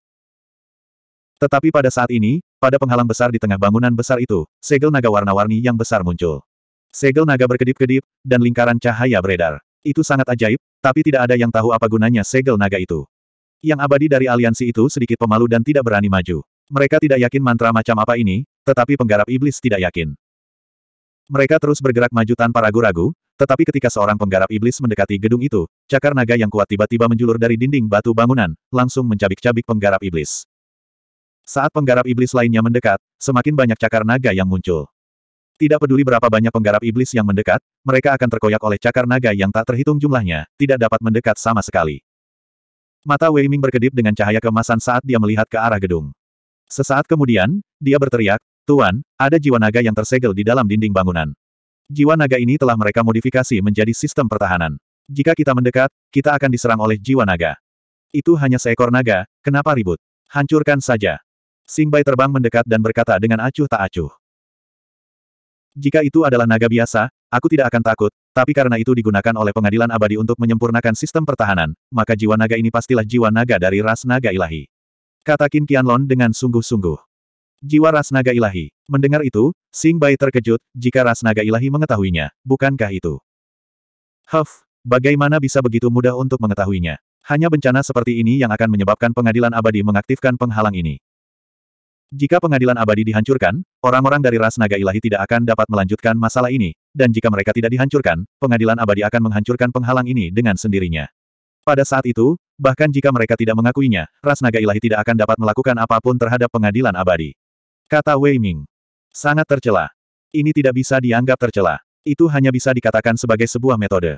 Tetapi pada saat ini, pada penghalang besar di tengah bangunan besar itu, segel naga warna-warni yang besar muncul. Segel naga berkedip-kedip, dan lingkaran cahaya beredar. Itu sangat ajaib, tapi tidak ada yang tahu apa gunanya segel naga itu. Yang abadi dari aliansi itu sedikit pemalu dan tidak berani maju. Mereka tidak yakin mantra macam apa ini, tetapi penggarap iblis tidak yakin. Mereka terus bergerak maju tanpa ragu-ragu, tetapi ketika seorang penggarap iblis mendekati gedung itu, cakar naga yang kuat tiba-tiba menjulur dari dinding batu bangunan, langsung mencabik-cabik penggarap iblis. Saat penggarap iblis lainnya mendekat, semakin banyak cakar naga yang muncul. Tidak peduli berapa banyak penggarap iblis yang mendekat, mereka akan terkoyak oleh cakar naga yang tak terhitung jumlahnya, tidak dapat mendekat sama sekali. Mata Wei Ming berkedip dengan cahaya kemasan saat dia melihat ke arah gedung. Sesaat kemudian, dia berteriak, Tuan, ada jiwa naga yang tersegel di dalam dinding bangunan. Jiwa naga ini telah mereka modifikasi menjadi sistem pertahanan. Jika kita mendekat, kita akan diserang oleh jiwa naga. Itu hanya seekor naga, kenapa ribut? Hancurkan saja. Singbai terbang mendekat dan berkata dengan acuh tak acuh. Jika itu adalah naga biasa, aku tidak akan takut, tapi karena itu digunakan oleh pengadilan abadi untuk menyempurnakan sistem pertahanan, maka jiwa naga ini pastilah jiwa naga dari ras naga ilahi. Kata Qin Qianlon dengan sungguh-sungguh. Jiwa Rasnaga Ilahi. Mendengar itu, Sing Bai terkejut, jika Rasnaga Ilahi mengetahuinya, bukankah itu? Huff, bagaimana bisa begitu mudah untuk mengetahuinya? Hanya bencana seperti ini yang akan menyebabkan pengadilan abadi mengaktifkan penghalang ini. Jika pengadilan abadi dihancurkan, orang-orang dari ras naga ilahi tidak akan dapat melanjutkan masalah ini, dan jika mereka tidak dihancurkan, pengadilan abadi akan menghancurkan penghalang ini dengan sendirinya. Pada saat itu, bahkan jika mereka tidak mengakuinya, ras naga ilahi tidak akan dapat melakukan apapun terhadap pengadilan abadi. Kata Wei Ming. Sangat tercela. Ini tidak bisa dianggap tercela. Itu hanya bisa dikatakan sebagai sebuah metode.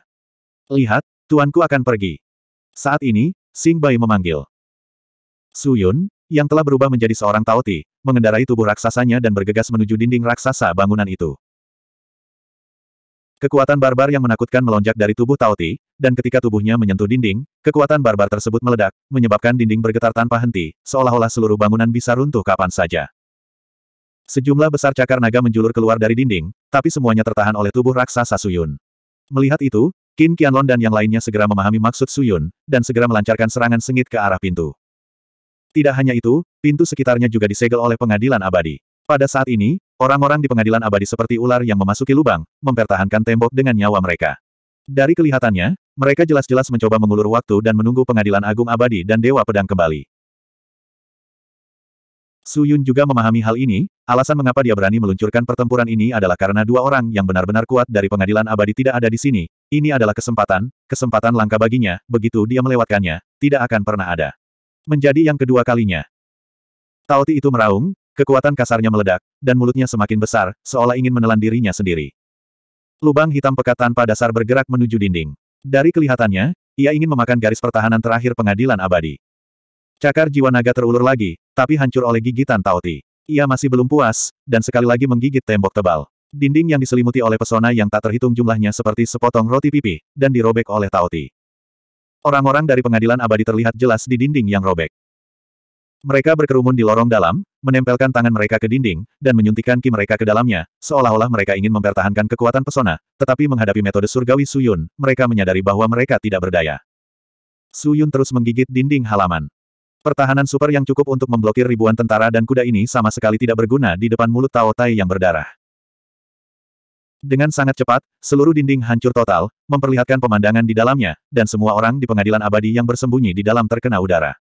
Lihat, tuanku akan pergi. Saat ini, Sing Bai memanggil. Su Yun, yang telah berubah menjadi seorang Taoti, mengendarai tubuh raksasanya dan bergegas menuju dinding raksasa bangunan itu. Kekuatan barbar yang menakutkan melonjak dari tubuh Taoti, dan ketika tubuhnya menyentuh dinding, kekuatan barbar tersebut meledak, menyebabkan dinding bergetar tanpa henti, seolah-olah seluruh bangunan bisa runtuh kapan saja. Sejumlah besar cakar naga menjulur keluar dari dinding, tapi semuanya tertahan oleh tubuh raksasa Suyun. Melihat itu, Qin Qianlon dan yang lainnya segera memahami maksud Suyun, dan segera melancarkan serangan sengit ke arah pintu. Tidak hanya itu, pintu sekitarnya juga disegel oleh pengadilan abadi. Pada saat ini, orang-orang di pengadilan abadi seperti ular yang memasuki lubang, mempertahankan tembok dengan nyawa mereka. Dari kelihatannya, mereka jelas-jelas mencoba mengulur waktu dan menunggu pengadilan agung abadi dan dewa pedang kembali. Su Yun juga memahami hal ini, alasan mengapa dia berani meluncurkan pertempuran ini adalah karena dua orang yang benar-benar kuat dari pengadilan abadi tidak ada di sini. Ini adalah kesempatan, kesempatan langka baginya, begitu dia melewatkannya, tidak akan pernah ada. Menjadi yang kedua kalinya. Taoti itu meraung, kekuatan kasarnya meledak, dan mulutnya semakin besar, seolah ingin menelan dirinya sendiri. Lubang hitam pekat tanpa dasar bergerak menuju dinding. Dari kelihatannya, ia ingin memakan garis pertahanan terakhir pengadilan abadi. Cakar jiwa naga terulur lagi, tapi hancur oleh gigitan Taoti. Ia masih belum puas, dan sekali lagi menggigit tembok tebal. Dinding yang diselimuti oleh pesona yang tak terhitung jumlahnya seperti sepotong roti pipi, dan dirobek oleh Taoti. Orang-orang dari pengadilan abadi terlihat jelas di dinding yang robek. Mereka berkerumun di lorong dalam, menempelkan tangan mereka ke dinding, dan menyuntikkan ki mereka ke dalamnya, seolah-olah mereka ingin mempertahankan kekuatan pesona, tetapi menghadapi metode surgawi Suyun, mereka menyadari bahwa mereka tidak berdaya. Suyun terus menggigit dinding halaman. Pertahanan super yang cukup untuk memblokir ribuan tentara dan kuda ini sama sekali tidak berguna di depan mulut Tao Tai yang berdarah. Dengan sangat cepat, seluruh dinding hancur total, memperlihatkan pemandangan di dalamnya, dan semua orang di pengadilan abadi yang bersembunyi di dalam terkena udara.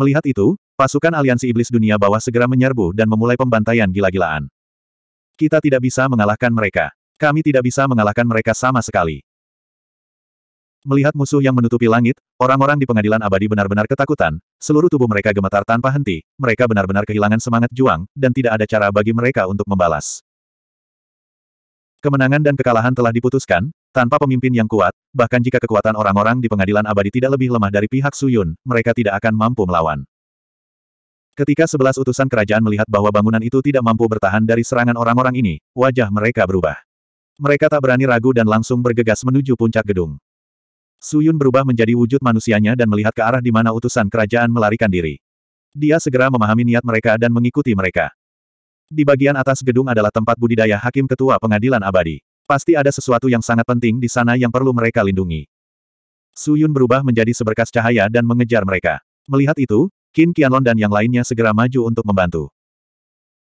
Melihat itu, pasukan aliansi iblis dunia bawah segera menyerbu dan memulai pembantaian gila-gilaan. Kita tidak bisa mengalahkan mereka. Kami tidak bisa mengalahkan mereka sama sekali. Melihat musuh yang menutupi langit, orang-orang di pengadilan abadi benar-benar ketakutan, seluruh tubuh mereka gemetar tanpa henti, mereka benar-benar kehilangan semangat juang, dan tidak ada cara bagi mereka untuk membalas. Kemenangan dan kekalahan telah diputuskan, tanpa pemimpin yang kuat, bahkan jika kekuatan orang-orang di pengadilan abadi tidak lebih lemah dari pihak Suyun, mereka tidak akan mampu melawan. Ketika sebelas utusan kerajaan melihat bahwa bangunan itu tidak mampu bertahan dari serangan orang-orang ini, wajah mereka berubah. Mereka tak berani ragu dan langsung bergegas menuju puncak gedung. Suyun berubah menjadi wujud manusianya dan melihat ke arah di mana utusan kerajaan melarikan diri. Dia segera memahami niat mereka dan mengikuti mereka. Di bagian atas gedung adalah tempat budidaya hakim ketua pengadilan abadi. Pasti ada sesuatu yang sangat penting di sana yang perlu mereka lindungi. Suyun berubah menjadi seberkas cahaya dan mengejar mereka. Melihat itu, Qin Qianlong dan yang lainnya segera maju untuk membantu.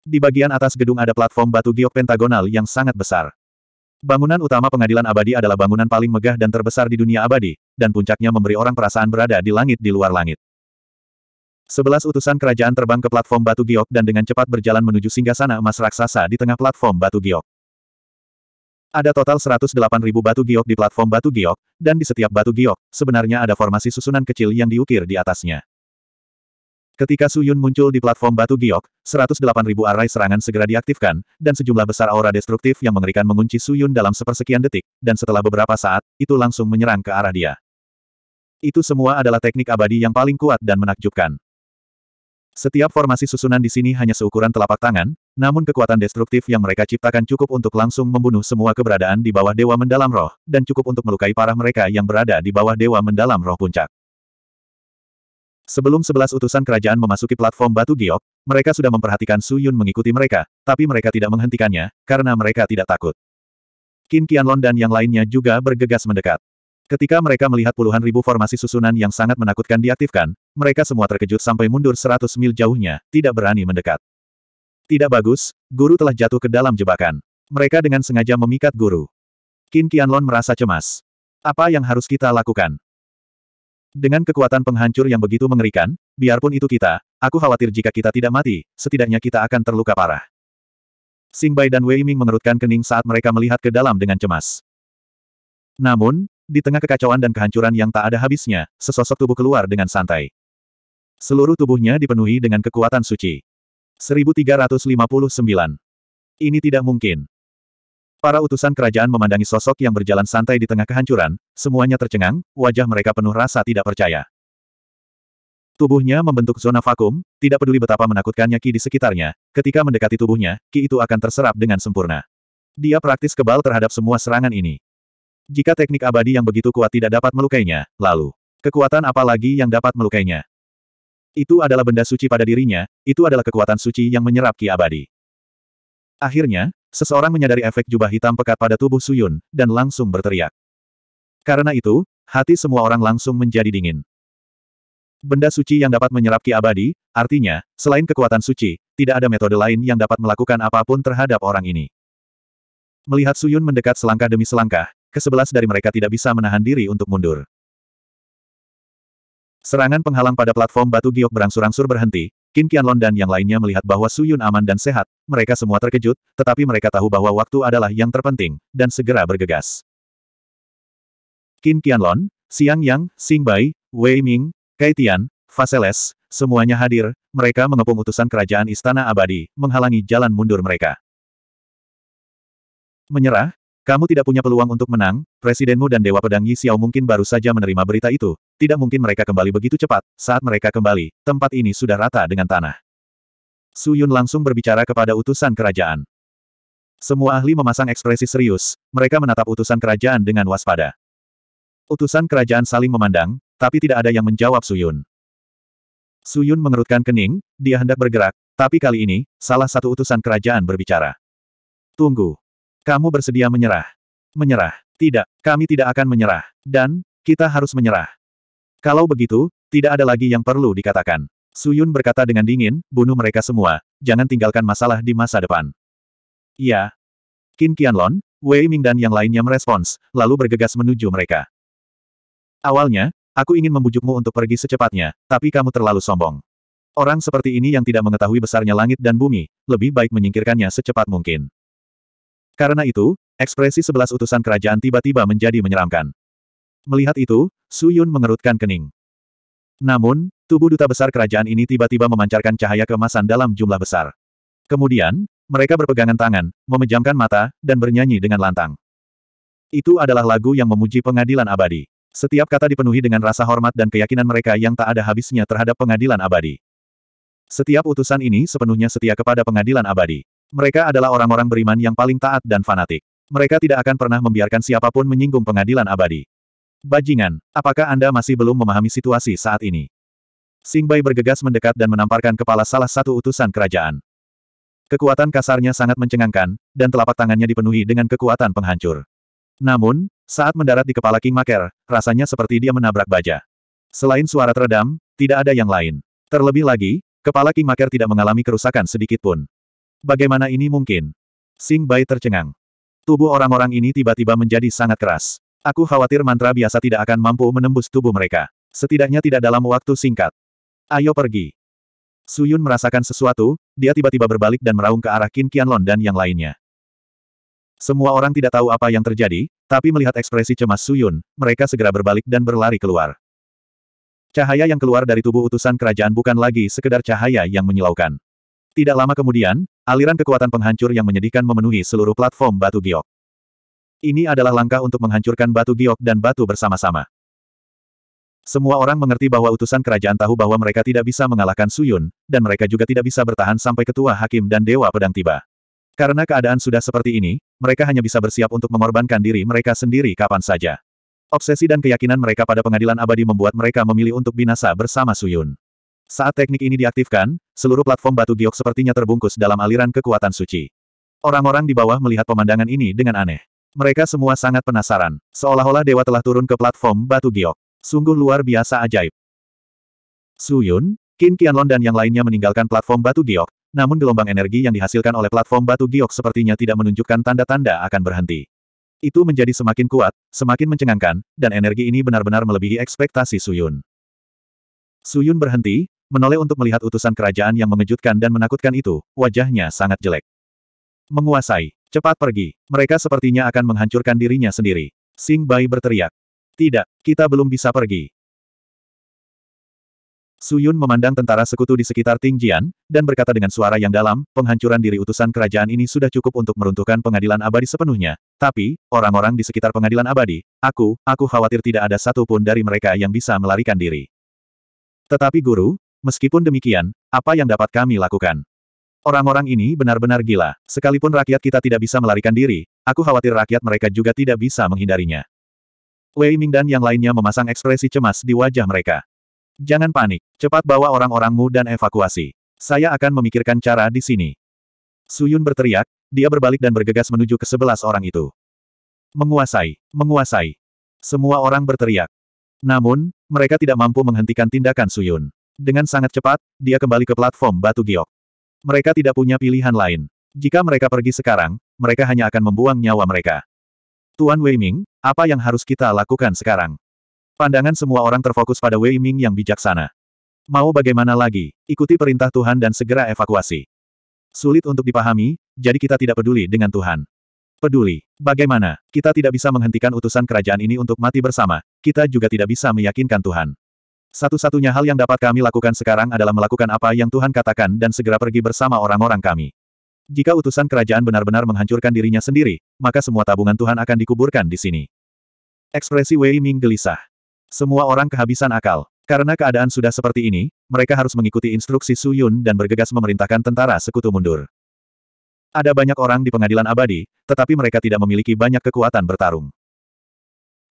Di bagian atas gedung ada platform batu giok pentagonal yang sangat besar. Bangunan utama pengadilan abadi adalah bangunan paling megah dan terbesar di dunia abadi, dan puncaknya memberi orang perasaan berada di langit di luar langit. Sebelas utusan kerajaan terbang ke platform batu giok dan dengan cepat berjalan menuju singgasana emas raksasa di tengah platform batu giok. Ada total 108.000 batu giok di platform batu giok, dan di setiap batu giok, sebenarnya ada formasi susunan kecil yang diukir di atasnya. Ketika Su Yun muncul di platform batu giok, 108.000 arai serangan segera diaktifkan, dan sejumlah besar aura destruktif yang mengerikan mengunci Su Yun dalam sepersekian detik, dan setelah beberapa saat, itu langsung menyerang ke arah dia. Itu semua adalah teknik abadi yang paling kuat dan menakjubkan. Setiap formasi susunan di sini hanya seukuran telapak tangan, namun kekuatan destruktif yang mereka ciptakan cukup untuk langsung membunuh semua keberadaan di bawah Dewa Mendalam Roh, dan cukup untuk melukai parah mereka yang berada di bawah Dewa Mendalam Roh Puncak. Sebelum sebelas utusan kerajaan memasuki platform Batu Giok, mereka sudah memperhatikan Su Yun mengikuti mereka, tapi mereka tidak menghentikannya, karena mereka tidak takut. Qin Qianlon dan yang lainnya juga bergegas mendekat. Ketika mereka melihat puluhan ribu formasi susunan yang sangat menakutkan diaktifkan, mereka semua terkejut sampai mundur seratus mil jauhnya, tidak berani mendekat. Tidak bagus, guru telah jatuh ke dalam jebakan. Mereka dengan sengaja memikat guru. Qin Qianlon merasa cemas. Apa yang harus kita lakukan? Dengan kekuatan penghancur yang begitu mengerikan, biarpun itu kita, aku khawatir jika kita tidak mati, setidaknya kita akan terluka parah. Sing Bai dan Wei Ming mengerutkan kening saat mereka melihat ke dalam dengan cemas. Namun, di tengah kekacauan dan kehancuran yang tak ada habisnya, sesosok tubuh keluar dengan santai. Seluruh tubuhnya dipenuhi dengan kekuatan suci. 1359. Ini tidak mungkin. Para utusan kerajaan memandangi sosok yang berjalan santai di tengah kehancuran, Semuanya tercengang, wajah mereka penuh rasa tidak percaya. Tubuhnya membentuk zona vakum, tidak peduli betapa menakutkannya Ki di sekitarnya, ketika mendekati tubuhnya, Ki itu akan terserap dengan sempurna. Dia praktis kebal terhadap semua serangan ini. Jika teknik abadi yang begitu kuat tidak dapat melukainya, lalu, kekuatan apa lagi yang dapat melukainya? Itu adalah benda suci pada dirinya, itu adalah kekuatan suci yang menyerap Ki abadi. Akhirnya, seseorang menyadari efek jubah hitam pekat pada tubuh Suyun, dan langsung berteriak. Karena itu, hati semua orang langsung menjadi dingin. Benda suci yang dapat menyerap ki abadi, artinya, selain kekuatan suci, tidak ada metode lain yang dapat melakukan apapun terhadap orang ini. Melihat Suyun mendekat selangkah demi selangkah, kesebelas dari mereka tidak bisa menahan diri untuk mundur. Serangan penghalang pada platform batu giok berangsur-angsur berhenti, Qin London dan yang lainnya melihat bahwa Suyun aman dan sehat, mereka semua terkejut, tetapi mereka tahu bahwa waktu adalah yang terpenting, dan segera bergegas. Qin Qianlon, Xiang Yang, Xing Bai, Wei Ming, Kai Tian, Faseles, semuanya hadir, mereka mengepung utusan kerajaan Istana Abadi, menghalangi jalan mundur mereka. Menyerah? Kamu tidak punya peluang untuk menang, presidenmu dan Dewa Pedang Yi Xiao mungkin baru saja menerima berita itu, tidak mungkin mereka kembali begitu cepat, saat mereka kembali, tempat ini sudah rata dengan tanah. Su Yun langsung berbicara kepada utusan kerajaan. Semua ahli memasang ekspresi serius, mereka menatap utusan kerajaan dengan waspada. Utusan kerajaan saling memandang, tapi tidak ada yang menjawab Suyun. Suyun mengerutkan kening, dia hendak bergerak, tapi kali ini, salah satu utusan kerajaan berbicara. Tunggu. Kamu bersedia menyerah? Menyerah. Tidak, kami tidak akan menyerah. Dan, kita harus menyerah. Kalau begitu, tidak ada lagi yang perlu dikatakan. Suyun berkata dengan dingin, bunuh mereka semua, jangan tinggalkan masalah di masa depan. Iya. Qin Qianlon, Wei Ming dan yang lainnya merespons, lalu bergegas menuju mereka. Awalnya, aku ingin membujukmu untuk pergi secepatnya, tapi kamu terlalu sombong. Orang seperti ini yang tidak mengetahui besarnya langit dan bumi, lebih baik menyingkirkannya secepat mungkin. Karena itu, ekspresi sebelas utusan kerajaan tiba-tiba menjadi menyeramkan. Melihat itu, Su Yun mengerutkan kening. Namun, tubuh duta besar kerajaan ini tiba-tiba memancarkan cahaya kemasan dalam jumlah besar. Kemudian, mereka berpegangan tangan, memejamkan mata, dan bernyanyi dengan lantang. Itu adalah lagu yang memuji pengadilan abadi. Setiap kata dipenuhi dengan rasa hormat dan keyakinan mereka yang tak ada habisnya terhadap pengadilan abadi. Setiap utusan ini sepenuhnya setia kepada pengadilan abadi. Mereka adalah orang-orang beriman yang paling taat dan fanatik. Mereka tidak akan pernah membiarkan siapapun menyinggung pengadilan abadi. Bajingan, apakah Anda masih belum memahami situasi saat ini? Singbai bergegas mendekat dan menamparkan kepala salah satu utusan kerajaan. Kekuatan kasarnya sangat mencengangkan, dan telapak tangannya dipenuhi dengan kekuatan penghancur. Namun, saat mendarat di kepala King Maker, rasanya seperti dia menabrak baja. Selain suara teredam, tidak ada yang lain. Terlebih lagi, kepala King Maker tidak mengalami kerusakan sedikit pun. Bagaimana ini mungkin? Sing Bai tercengang. Tubuh orang-orang ini tiba-tiba menjadi sangat keras. Aku khawatir mantra biasa tidak akan mampu menembus tubuh mereka. Setidaknya tidak dalam waktu singkat. Ayo pergi. Suyun merasakan sesuatu, dia tiba-tiba berbalik dan meraung ke arah Qin Qianlon dan yang lainnya. Semua orang tidak tahu apa yang terjadi, tapi melihat ekspresi cemas Suyun, mereka segera berbalik dan berlari keluar. Cahaya yang keluar dari tubuh utusan kerajaan bukan lagi sekedar cahaya yang menyilaukan. Tidak lama kemudian, aliran kekuatan penghancur yang menyedihkan memenuhi seluruh platform batu giok. Ini adalah langkah untuk menghancurkan batu giok dan batu bersama-sama. Semua orang mengerti bahwa utusan kerajaan tahu bahwa mereka tidak bisa mengalahkan Suyun, dan mereka juga tidak bisa bertahan sampai ketua hakim dan dewa pedang tiba. Karena keadaan sudah seperti ini, mereka hanya bisa bersiap untuk mengorbankan diri mereka sendiri kapan saja. Obsesi dan keyakinan mereka pada pengadilan abadi membuat mereka memilih untuk binasa bersama Suyun. Saat teknik ini diaktifkan, seluruh platform batu giok sepertinya terbungkus dalam aliran kekuatan suci. Orang-orang di bawah melihat pemandangan ini dengan aneh. Mereka semua sangat penasaran, seolah-olah dewa telah turun ke platform batu giok. Sungguh luar biasa ajaib. Suyun, Yun, Qin dan yang lainnya meninggalkan platform batu giok, namun gelombang energi yang dihasilkan oleh platform batu giok sepertinya tidak menunjukkan tanda-tanda akan berhenti. Itu menjadi semakin kuat, semakin mencengangkan, dan energi ini benar-benar melebihi ekspektasi Suyun. Suyun berhenti, menoleh untuk melihat utusan kerajaan yang mengejutkan dan menakutkan itu, wajahnya sangat jelek. Menguasai, cepat pergi, mereka sepertinya akan menghancurkan dirinya sendiri. Sing Bai berteriak. Tidak, kita belum bisa pergi. Suyun memandang tentara sekutu di sekitar Tingjian, dan berkata dengan suara yang dalam, penghancuran diri utusan kerajaan ini sudah cukup untuk meruntuhkan pengadilan abadi sepenuhnya. Tapi, orang-orang di sekitar pengadilan abadi, aku, aku khawatir tidak ada satupun dari mereka yang bisa melarikan diri. Tetapi guru, meskipun demikian, apa yang dapat kami lakukan? Orang-orang ini benar-benar gila. Sekalipun rakyat kita tidak bisa melarikan diri, aku khawatir rakyat mereka juga tidak bisa menghindarinya. Wei Ming dan yang lainnya memasang ekspresi cemas di wajah mereka. Jangan panik. Cepat bawa orang-orangmu dan evakuasi. Saya akan memikirkan cara di sini. Suyun berteriak, dia berbalik dan bergegas menuju ke sebelas orang itu. Menguasai, menguasai. Semua orang berteriak. Namun, mereka tidak mampu menghentikan tindakan Suyun. Dengan sangat cepat, dia kembali ke platform batu giok. Mereka tidak punya pilihan lain. Jika mereka pergi sekarang, mereka hanya akan membuang nyawa mereka. Tuan Wei Ming, apa yang harus kita lakukan sekarang? Pandangan semua orang terfokus pada Wei Ming yang bijaksana. Mau bagaimana lagi, ikuti perintah Tuhan dan segera evakuasi. Sulit untuk dipahami, jadi kita tidak peduli dengan Tuhan. Peduli. Bagaimana, kita tidak bisa menghentikan utusan kerajaan ini untuk mati bersama, kita juga tidak bisa meyakinkan Tuhan. Satu-satunya hal yang dapat kami lakukan sekarang adalah melakukan apa yang Tuhan katakan dan segera pergi bersama orang-orang kami. Jika utusan kerajaan benar-benar menghancurkan dirinya sendiri, maka semua tabungan Tuhan akan dikuburkan di sini. Ekspresi Wei Ming gelisah. Semua orang kehabisan akal. Karena keadaan sudah seperti ini, mereka harus mengikuti instruksi Su Yun dan bergegas memerintahkan tentara sekutu mundur. Ada banyak orang di pengadilan abadi, tetapi mereka tidak memiliki banyak kekuatan bertarung.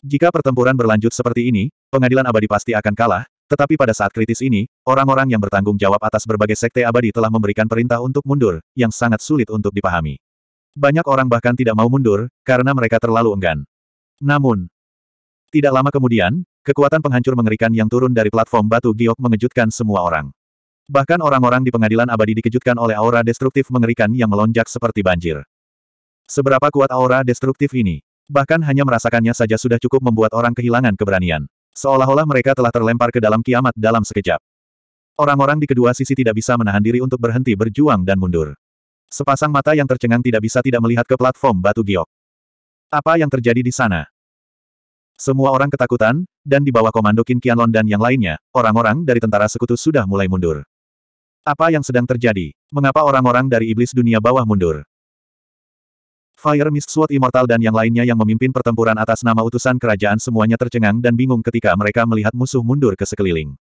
Jika pertempuran berlanjut seperti ini, pengadilan abadi pasti akan kalah, tetapi pada saat kritis ini, orang-orang yang bertanggung jawab atas berbagai sekte abadi telah memberikan perintah untuk mundur, yang sangat sulit untuk dipahami. Banyak orang bahkan tidak mau mundur, karena mereka terlalu enggan. Namun, tidak lama kemudian, Kekuatan penghancur mengerikan yang turun dari platform batu giok mengejutkan semua orang. Bahkan orang-orang di pengadilan abadi dikejutkan oleh aura destruktif mengerikan yang melonjak seperti banjir. Seberapa kuat aura destruktif ini? Bahkan hanya merasakannya saja sudah cukup membuat orang kehilangan keberanian. Seolah-olah mereka telah terlempar ke dalam kiamat dalam sekejap. Orang-orang di kedua sisi tidak bisa menahan diri untuk berhenti berjuang dan mundur. Sepasang mata yang tercengang tidak bisa tidak melihat ke platform batu giok. Apa yang terjadi di sana? Semua orang ketakutan, dan di bawah komando Qin Qianlon dan yang lainnya, orang-orang dari tentara sekutu sudah mulai mundur. Apa yang sedang terjadi? Mengapa orang-orang dari iblis dunia bawah mundur? Fire Mist Sword Immortal dan yang lainnya yang memimpin pertempuran atas nama utusan kerajaan semuanya tercengang dan bingung ketika mereka melihat musuh mundur ke sekeliling.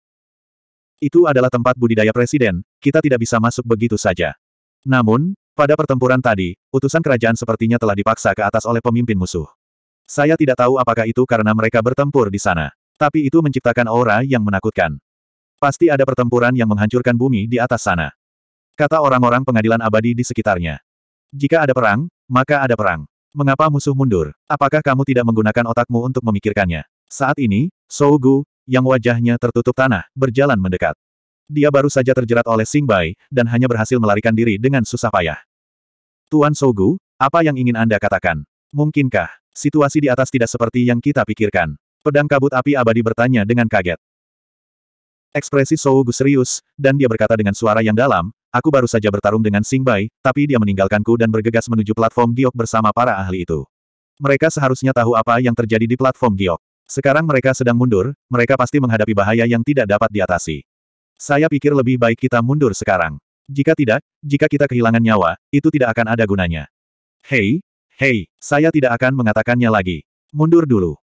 Itu adalah tempat budidaya presiden, kita tidak bisa masuk begitu saja. Namun, pada pertempuran tadi, utusan kerajaan sepertinya telah dipaksa ke atas oleh pemimpin musuh. Saya tidak tahu apakah itu karena mereka bertempur di sana. Tapi itu menciptakan aura yang menakutkan. Pasti ada pertempuran yang menghancurkan bumi di atas sana. Kata orang-orang pengadilan abadi di sekitarnya. Jika ada perang, maka ada perang. Mengapa musuh mundur? Apakah kamu tidak menggunakan otakmu untuk memikirkannya? Saat ini, Gu, yang wajahnya tertutup tanah, berjalan mendekat. Dia baru saja terjerat oleh Bai dan hanya berhasil melarikan diri dengan susah payah. Tuan Sogu, apa yang ingin Anda katakan? Mungkinkah Situasi di atas tidak seperti yang kita pikirkan. Pedang kabut api abadi bertanya dengan kaget. Ekspresi Sougu serius, dan dia berkata dengan suara yang dalam, aku baru saja bertarung dengan Sing Bai, tapi dia meninggalkanku dan bergegas menuju platform giok bersama para ahli itu. Mereka seharusnya tahu apa yang terjadi di platform giok. Sekarang mereka sedang mundur, mereka pasti menghadapi bahaya yang tidak dapat diatasi. Saya pikir lebih baik kita mundur sekarang. Jika tidak, jika kita kehilangan nyawa, itu tidak akan ada gunanya. Hei, Hei, saya tidak akan mengatakannya lagi. Mundur dulu.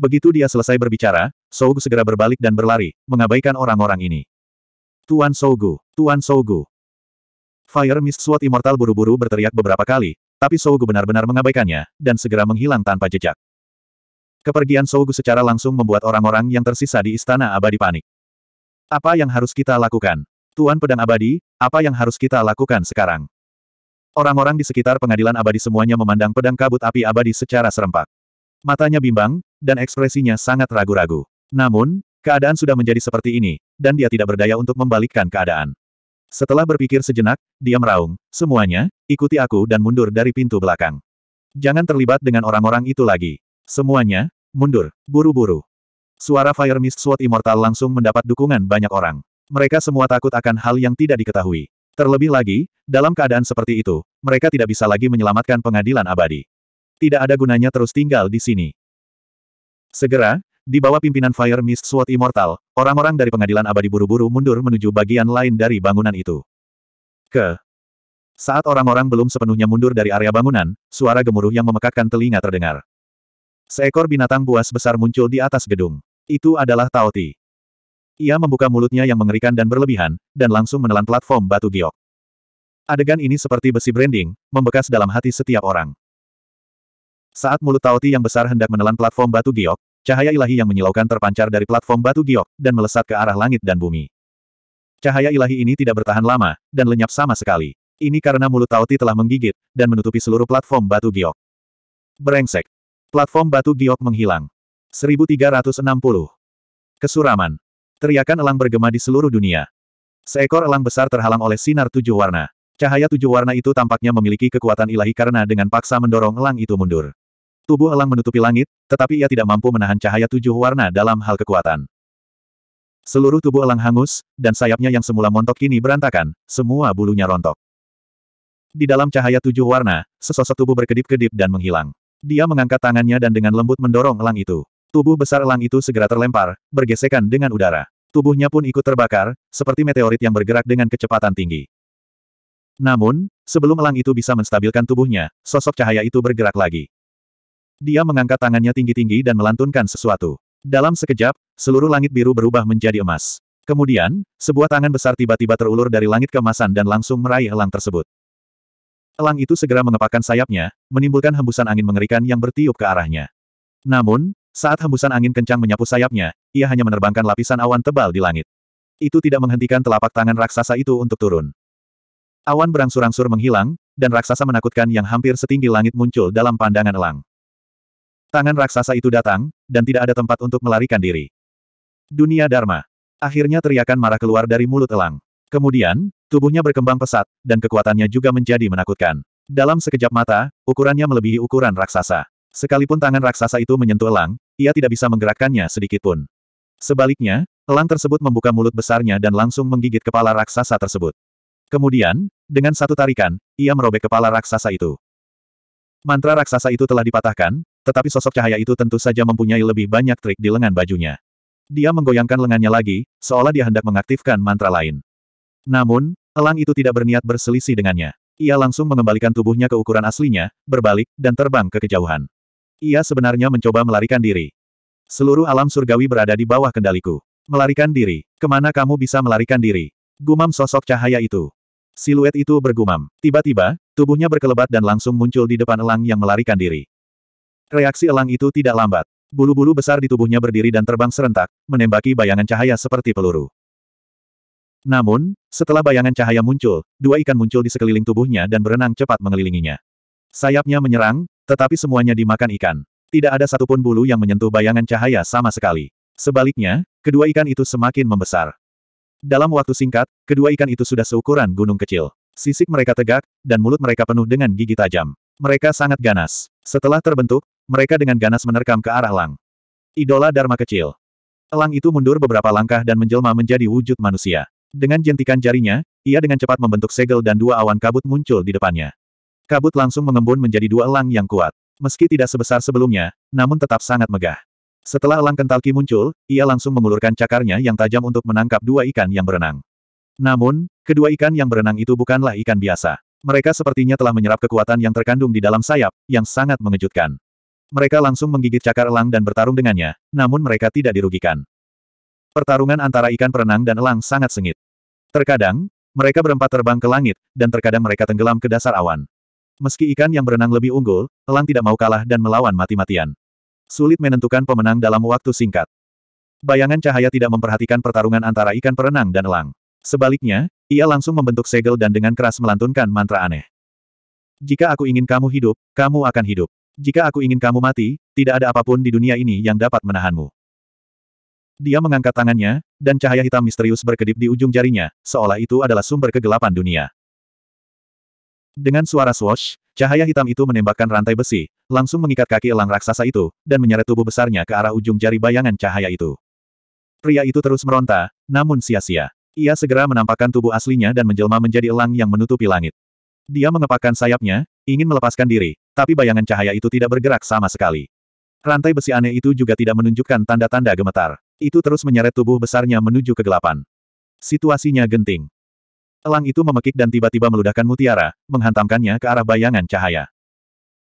Begitu dia selesai berbicara, Sougu segera berbalik dan berlari, mengabaikan orang-orang ini. Tuan Sougu, Tuan Sougu. Fire Mist Sword Immortal buru-buru berteriak beberapa kali, tapi Sougu benar-benar mengabaikannya, dan segera menghilang tanpa jejak. Kepergian Sougu secara langsung membuat orang-orang yang tersisa di Istana Abadi panik. Apa yang harus kita lakukan? Tuan Pedang Abadi, apa yang harus kita lakukan sekarang? Orang-orang di sekitar pengadilan abadi semuanya memandang pedang kabut api abadi secara serempak. Matanya bimbang, dan ekspresinya sangat ragu-ragu. Namun, keadaan sudah menjadi seperti ini, dan dia tidak berdaya untuk membalikkan keadaan. Setelah berpikir sejenak, dia meraung, semuanya, ikuti aku dan mundur dari pintu belakang. Jangan terlibat dengan orang-orang itu lagi. Semuanya, mundur, buru-buru. Suara Fire Mist Sword Immortal langsung mendapat dukungan banyak orang. Mereka semua takut akan hal yang tidak diketahui. Terlebih lagi, dalam keadaan seperti itu, mereka tidak bisa lagi menyelamatkan pengadilan abadi. Tidak ada gunanya terus tinggal di sini. Segera, di bawah pimpinan Fire Mist Sword Immortal, orang-orang dari pengadilan abadi buru-buru mundur menuju bagian lain dari bangunan itu. Ke. Saat orang-orang belum sepenuhnya mundur dari area bangunan, suara gemuruh yang memekakkan telinga terdengar. Seekor binatang buas besar muncul di atas gedung. Itu adalah Taoti. Ia membuka mulutnya yang mengerikan dan berlebihan, dan langsung menelan platform batu giok. Adegan ini seperti besi branding, membekas dalam hati setiap orang. Saat mulut Taoti yang besar hendak menelan platform batu giok, cahaya ilahi yang menyilaukan terpancar dari platform batu giok, dan melesat ke arah langit dan bumi. Cahaya ilahi ini tidak bertahan lama, dan lenyap sama sekali. Ini karena mulut Taoti telah menggigit, dan menutupi seluruh platform batu giok. Berengsek, Platform batu giok menghilang. 1360. Kesuraman. Teriakan elang bergema di seluruh dunia. Seekor elang besar terhalang oleh sinar tujuh warna. Cahaya tujuh warna itu tampaknya memiliki kekuatan ilahi karena dengan paksa mendorong elang itu mundur. Tubuh elang menutupi langit, tetapi ia tidak mampu menahan cahaya tujuh warna dalam hal kekuatan. Seluruh tubuh elang hangus, dan sayapnya yang semula montok kini berantakan, semua bulunya rontok. Di dalam cahaya tujuh warna, sesosok tubuh berkedip-kedip dan menghilang. Dia mengangkat tangannya dan dengan lembut mendorong elang itu. Tubuh besar elang itu segera terlempar, bergesekan dengan udara. Tubuhnya pun ikut terbakar, seperti meteorit yang bergerak dengan kecepatan tinggi. Namun, sebelum elang itu bisa menstabilkan tubuhnya, sosok cahaya itu bergerak lagi. Dia mengangkat tangannya tinggi-tinggi dan melantunkan sesuatu. Dalam sekejap, seluruh langit biru berubah menjadi emas. Kemudian, sebuah tangan besar tiba-tiba terulur dari langit kemasan dan langsung meraih elang tersebut. Elang itu segera mengepakkan sayapnya, menimbulkan hembusan angin mengerikan yang bertiup ke arahnya. Namun, saat hembusan angin kencang menyapu sayapnya, ia hanya menerbangkan lapisan awan tebal di langit. Itu tidak menghentikan telapak tangan raksasa itu untuk turun. Awan berangsur-angsur menghilang, dan raksasa menakutkan yang hampir setinggi langit muncul dalam pandangan elang. Tangan raksasa itu datang, dan tidak ada tempat untuk melarikan diri. Dunia Dharma. Akhirnya teriakan marah keluar dari mulut elang. Kemudian, tubuhnya berkembang pesat, dan kekuatannya juga menjadi menakutkan. Dalam sekejap mata, ukurannya melebihi ukuran raksasa. Sekalipun tangan raksasa itu menyentuh elang, ia tidak bisa menggerakkannya sedikitpun. Sebaliknya, elang tersebut membuka mulut besarnya dan langsung menggigit kepala raksasa tersebut. Kemudian, dengan satu tarikan, ia merobek kepala raksasa itu. Mantra raksasa itu telah dipatahkan, tetapi sosok cahaya itu tentu saja mempunyai lebih banyak trik di lengan bajunya. Dia menggoyangkan lengannya lagi, seolah dia hendak mengaktifkan mantra lain. Namun, elang itu tidak berniat berselisih dengannya. Ia langsung mengembalikan tubuhnya ke ukuran aslinya, berbalik, dan terbang ke kejauhan. Ia sebenarnya mencoba melarikan diri. Seluruh alam surgawi berada di bawah kendaliku. Melarikan diri. Kemana kamu bisa melarikan diri? Gumam sosok cahaya itu. Siluet itu bergumam. Tiba-tiba, tubuhnya berkelebat dan langsung muncul di depan elang yang melarikan diri. Reaksi elang itu tidak lambat. Bulu-bulu besar di tubuhnya berdiri dan terbang serentak, menembaki bayangan cahaya seperti peluru. Namun, setelah bayangan cahaya muncul, dua ikan muncul di sekeliling tubuhnya dan berenang cepat mengelilinginya. Sayapnya menyerang, tetapi semuanya dimakan ikan. Tidak ada satupun bulu yang menyentuh bayangan cahaya sama sekali. Sebaliknya, kedua ikan itu semakin membesar. Dalam waktu singkat, kedua ikan itu sudah seukuran gunung kecil. Sisik mereka tegak, dan mulut mereka penuh dengan gigi tajam. Mereka sangat ganas. Setelah terbentuk, mereka dengan ganas menerkam ke arah Lang. Idola Dharma kecil. Elang itu mundur beberapa langkah dan menjelma menjadi wujud manusia. Dengan jentikan jarinya, ia dengan cepat membentuk segel dan dua awan kabut muncul di depannya. Kabut langsung mengembun menjadi dua elang yang kuat. Meski tidak sebesar sebelumnya, namun tetap sangat megah. Setelah elang kentalki muncul, ia langsung mengulurkan cakarnya yang tajam untuk menangkap dua ikan yang berenang. Namun, kedua ikan yang berenang itu bukanlah ikan biasa. Mereka sepertinya telah menyerap kekuatan yang terkandung di dalam sayap, yang sangat mengejutkan. Mereka langsung menggigit cakar elang dan bertarung dengannya, namun mereka tidak dirugikan. Pertarungan antara ikan perenang dan elang sangat sengit. Terkadang, mereka berempat terbang ke langit, dan terkadang mereka tenggelam ke dasar awan. Meski ikan yang berenang lebih unggul, elang tidak mau kalah dan melawan mati-matian. Sulit menentukan pemenang dalam waktu singkat. Bayangan cahaya tidak memperhatikan pertarungan antara ikan perenang dan elang. Sebaliknya, ia langsung membentuk segel dan dengan keras melantunkan mantra aneh. Jika aku ingin kamu hidup, kamu akan hidup. Jika aku ingin kamu mati, tidak ada apapun di dunia ini yang dapat menahanmu. Dia mengangkat tangannya, dan cahaya hitam misterius berkedip di ujung jarinya, seolah itu adalah sumber kegelapan dunia. Dengan suara swash, cahaya hitam itu menembakkan rantai besi, langsung mengikat kaki elang raksasa itu, dan menyeret tubuh besarnya ke arah ujung jari bayangan cahaya itu. Pria itu terus meronta, namun sia-sia. Ia segera menampakkan tubuh aslinya dan menjelma menjadi elang yang menutupi langit. Dia mengepakkan sayapnya, ingin melepaskan diri, tapi bayangan cahaya itu tidak bergerak sama sekali. Rantai besi aneh itu juga tidak menunjukkan tanda-tanda gemetar. Itu terus menyeret tubuh besarnya menuju kegelapan. Situasinya genting. Elang itu memekik dan tiba-tiba meludahkan mutiara, menghantamkannya ke arah bayangan cahaya.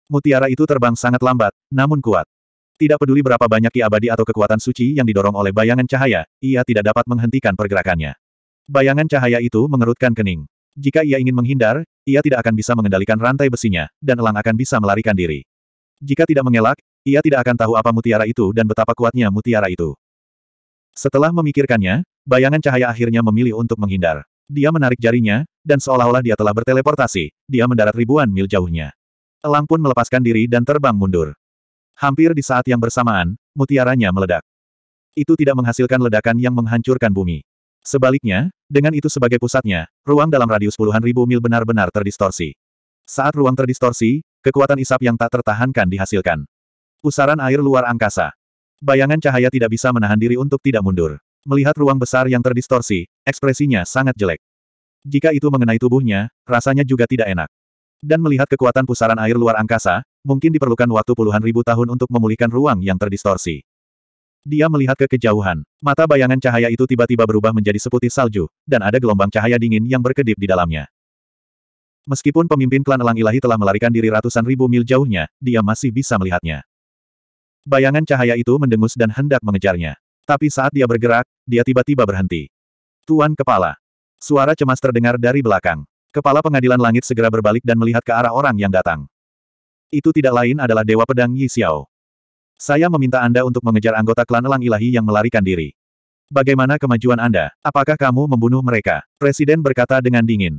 Mutiara itu terbang sangat lambat, namun kuat. Tidak peduli berapa banyak ki abadi atau kekuatan suci yang didorong oleh bayangan cahaya, ia tidak dapat menghentikan pergerakannya. Bayangan cahaya itu mengerutkan kening. Jika ia ingin menghindar, ia tidak akan bisa mengendalikan rantai besinya, dan elang akan bisa melarikan diri. Jika tidak mengelak, ia tidak akan tahu apa mutiara itu dan betapa kuatnya mutiara itu. Setelah memikirkannya, bayangan cahaya akhirnya memilih untuk menghindar. Dia menarik jarinya, dan seolah-olah dia telah berteleportasi, dia mendarat ribuan mil jauhnya. Elang pun melepaskan diri dan terbang mundur. Hampir di saat yang bersamaan, mutiaranya meledak. Itu tidak menghasilkan ledakan yang menghancurkan bumi. Sebaliknya, dengan itu sebagai pusatnya, ruang dalam radius puluhan ribu mil benar-benar terdistorsi. Saat ruang terdistorsi, kekuatan isap yang tak tertahankan dihasilkan. Pusaran air luar angkasa. Bayangan cahaya tidak bisa menahan diri untuk tidak mundur. Melihat ruang besar yang terdistorsi, ekspresinya sangat jelek. Jika itu mengenai tubuhnya, rasanya juga tidak enak. Dan melihat kekuatan pusaran air luar angkasa, mungkin diperlukan waktu puluhan ribu tahun untuk memulihkan ruang yang terdistorsi. Dia melihat ke kejauhan. Mata bayangan cahaya itu tiba-tiba berubah menjadi seputih salju, dan ada gelombang cahaya dingin yang berkedip di dalamnya. Meskipun pemimpin klan Elang Ilahi telah melarikan diri ratusan ribu mil jauhnya, dia masih bisa melihatnya. Bayangan cahaya itu mendengus dan hendak mengejarnya. Tapi saat dia bergerak, dia tiba-tiba berhenti. Tuan Kepala. Suara cemas terdengar dari belakang. Kepala pengadilan langit segera berbalik dan melihat ke arah orang yang datang. Itu tidak lain adalah Dewa Pedang Yi Xiao. Saya meminta Anda untuk mengejar anggota klan Elang Ilahi yang melarikan diri. Bagaimana kemajuan Anda? Apakah kamu membunuh mereka? Presiden berkata dengan dingin.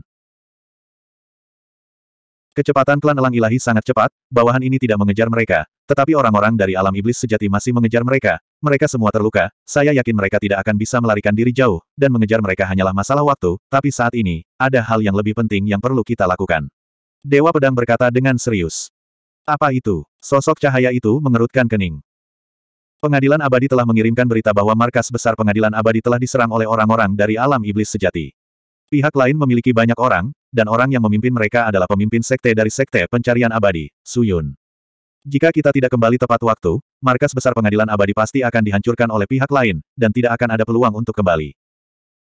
Kecepatan klan elang ilahi sangat cepat, bawahan ini tidak mengejar mereka, tetapi orang-orang dari alam iblis sejati masih mengejar mereka, mereka semua terluka, saya yakin mereka tidak akan bisa melarikan diri jauh, dan mengejar mereka hanyalah masalah waktu, tapi saat ini, ada hal yang lebih penting yang perlu kita lakukan. Dewa Pedang berkata dengan serius. Apa itu? Sosok cahaya itu mengerutkan kening. Pengadilan abadi telah mengirimkan berita bahwa markas besar pengadilan abadi telah diserang oleh orang-orang dari alam iblis sejati. Pihak lain memiliki banyak orang, dan orang yang memimpin mereka adalah pemimpin sekte dari sekte pencarian abadi, Suyun. Jika kita tidak kembali tepat waktu, markas besar pengadilan abadi pasti akan dihancurkan oleh pihak lain, dan tidak akan ada peluang untuk kembali.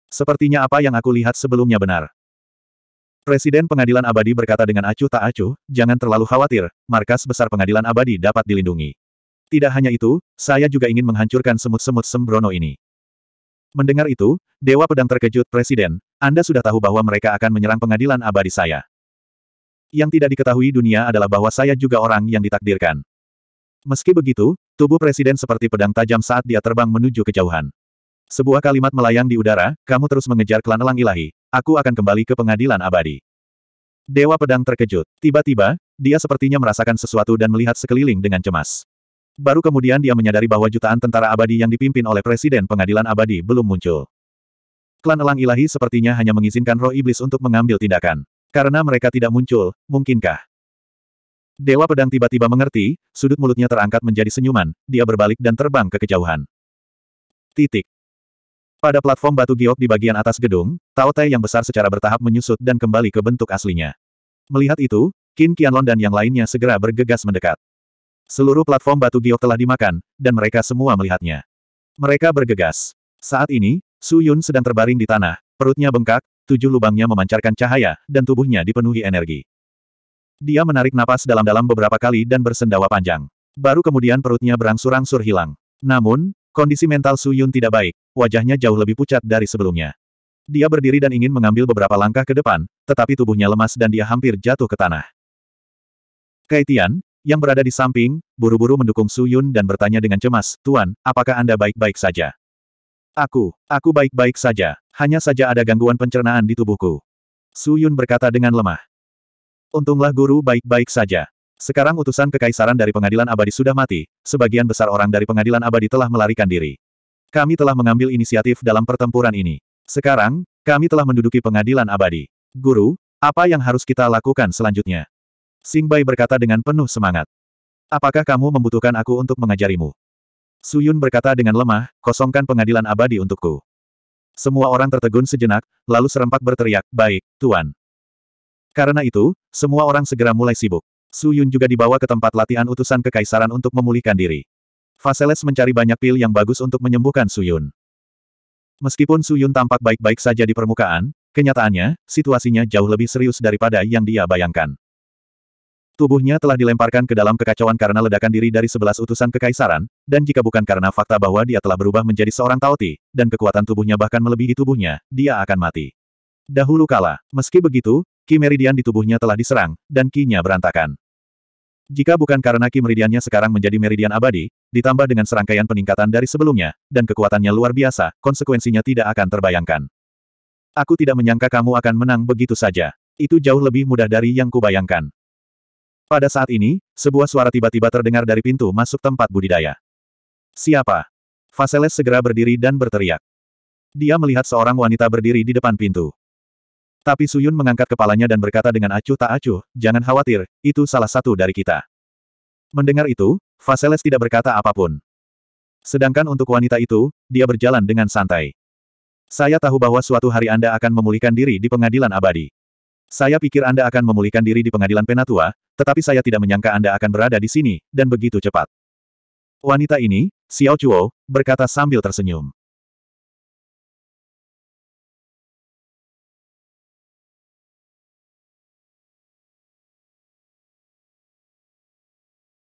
Sepertinya apa yang aku lihat sebelumnya benar. Presiden pengadilan abadi berkata dengan acuh tak acuh, jangan terlalu khawatir, markas besar pengadilan abadi dapat dilindungi. Tidak hanya itu, saya juga ingin menghancurkan semut-semut sembrono ini. Mendengar itu, Dewa Pedang terkejut Presiden, anda sudah tahu bahwa mereka akan menyerang pengadilan abadi saya. Yang tidak diketahui dunia adalah bahwa saya juga orang yang ditakdirkan. Meski begitu, tubuh presiden seperti pedang tajam saat dia terbang menuju kejauhan. Sebuah kalimat melayang di udara, kamu terus mengejar klan elang ilahi, aku akan kembali ke pengadilan abadi. Dewa pedang terkejut. Tiba-tiba, dia sepertinya merasakan sesuatu dan melihat sekeliling dengan cemas. Baru kemudian dia menyadari bahwa jutaan tentara abadi yang dipimpin oleh Presiden Pengadilan Abadi belum muncul. Klan Elang Ilahi sepertinya hanya mengizinkan roh iblis untuk mengambil tindakan. Karena mereka tidak muncul, mungkinkah? Dewa Pedang tiba-tiba mengerti, sudut mulutnya terangkat menjadi senyuman, dia berbalik dan terbang ke kejauhan. Titik. Pada platform batu giok di bagian atas gedung, Tao Tai yang besar secara bertahap menyusut dan kembali ke bentuk aslinya. Melihat itu, Qin Qianlon dan yang lainnya segera bergegas mendekat. Seluruh platform batu giok telah dimakan, dan mereka semua melihatnya. Mereka bergegas. Saat ini, Su Yun sedang terbaring di tanah, perutnya bengkak, tujuh lubangnya memancarkan cahaya, dan tubuhnya dipenuhi energi. Dia menarik napas dalam-dalam beberapa kali dan bersendawa panjang. Baru kemudian perutnya berangsur-angsur hilang. Namun, kondisi mental Su Yun tidak baik, wajahnya jauh lebih pucat dari sebelumnya. Dia berdiri dan ingin mengambil beberapa langkah ke depan, tetapi tubuhnya lemas dan dia hampir jatuh ke tanah. Kaitian, yang berada di samping, buru-buru mendukung Su Yun dan bertanya dengan cemas, Tuan, apakah Anda baik-baik saja? Aku, aku baik-baik saja, hanya saja ada gangguan pencernaan di tubuhku. Su Yun berkata dengan lemah. Untunglah guru baik-baik saja. Sekarang utusan kekaisaran dari pengadilan abadi sudah mati, sebagian besar orang dari pengadilan abadi telah melarikan diri. Kami telah mengambil inisiatif dalam pertempuran ini. Sekarang, kami telah menduduki pengadilan abadi. Guru, apa yang harus kita lakukan selanjutnya? Sing Bai berkata dengan penuh semangat. Apakah kamu membutuhkan aku untuk mengajarimu? Suyun berkata dengan lemah, kosongkan pengadilan abadi untukku. Semua orang tertegun sejenak, lalu serempak berteriak, baik, Tuan. Karena itu, semua orang segera mulai sibuk. Suyun juga dibawa ke tempat latihan utusan kekaisaran untuk memulihkan diri. Faseles mencari banyak pil yang bagus untuk menyembuhkan Suyun. Meskipun Suyun tampak baik-baik saja di permukaan, kenyataannya, situasinya jauh lebih serius daripada yang dia bayangkan. Tubuhnya telah dilemparkan ke dalam kekacauan karena ledakan diri dari sebelas utusan kekaisaran, dan jika bukan karena fakta bahwa dia telah berubah menjadi seorang Taoti, dan kekuatan tubuhnya bahkan melebihi tubuhnya, dia akan mati. Dahulu kala, meski begitu, Ki Meridian di tubuhnya telah diserang, dan Ki-nya berantakan. Jika bukan karena Ki Meridiannya sekarang menjadi Meridian abadi, ditambah dengan serangkaian peningkatan dari sebelumnya, dan kekuatannya luar biasa, konsekuensinya tidak akan terbayangkan. Aku tidak menyangka kamu akan menang begitu saja. Itu jauh lebih mudah dari yang kubayangkan. Pada saat ini, sebuah suara tiba-tiba terdengar dari pintu masuk tempat budidaya. Siapa? Faseles segera berdiri dan berteriak. Dia melihat seorang wanita berdiri di depan pintu. Tapi Suyun mengangkat kepalanya dan berkata dengan acuh tak acuh, jangan khawatir, itu salah satu dari kita. Mendengar itu, Faseles tidak berkata apapun. Sedangkan untuk wanita itu, dia berjalan dengan santai. Saya tahu bahwa suatu hari Anda akan memulihkan diri di pengadilan abadi. Saya pikir Anda akan memulihkan diri di pengadilan Penatua, tetapi saya tidak menyangka Anda akan berada di sini, dan begitu cepat. Wanita ini, Xiao Chuo, berkata sambil tersenyum.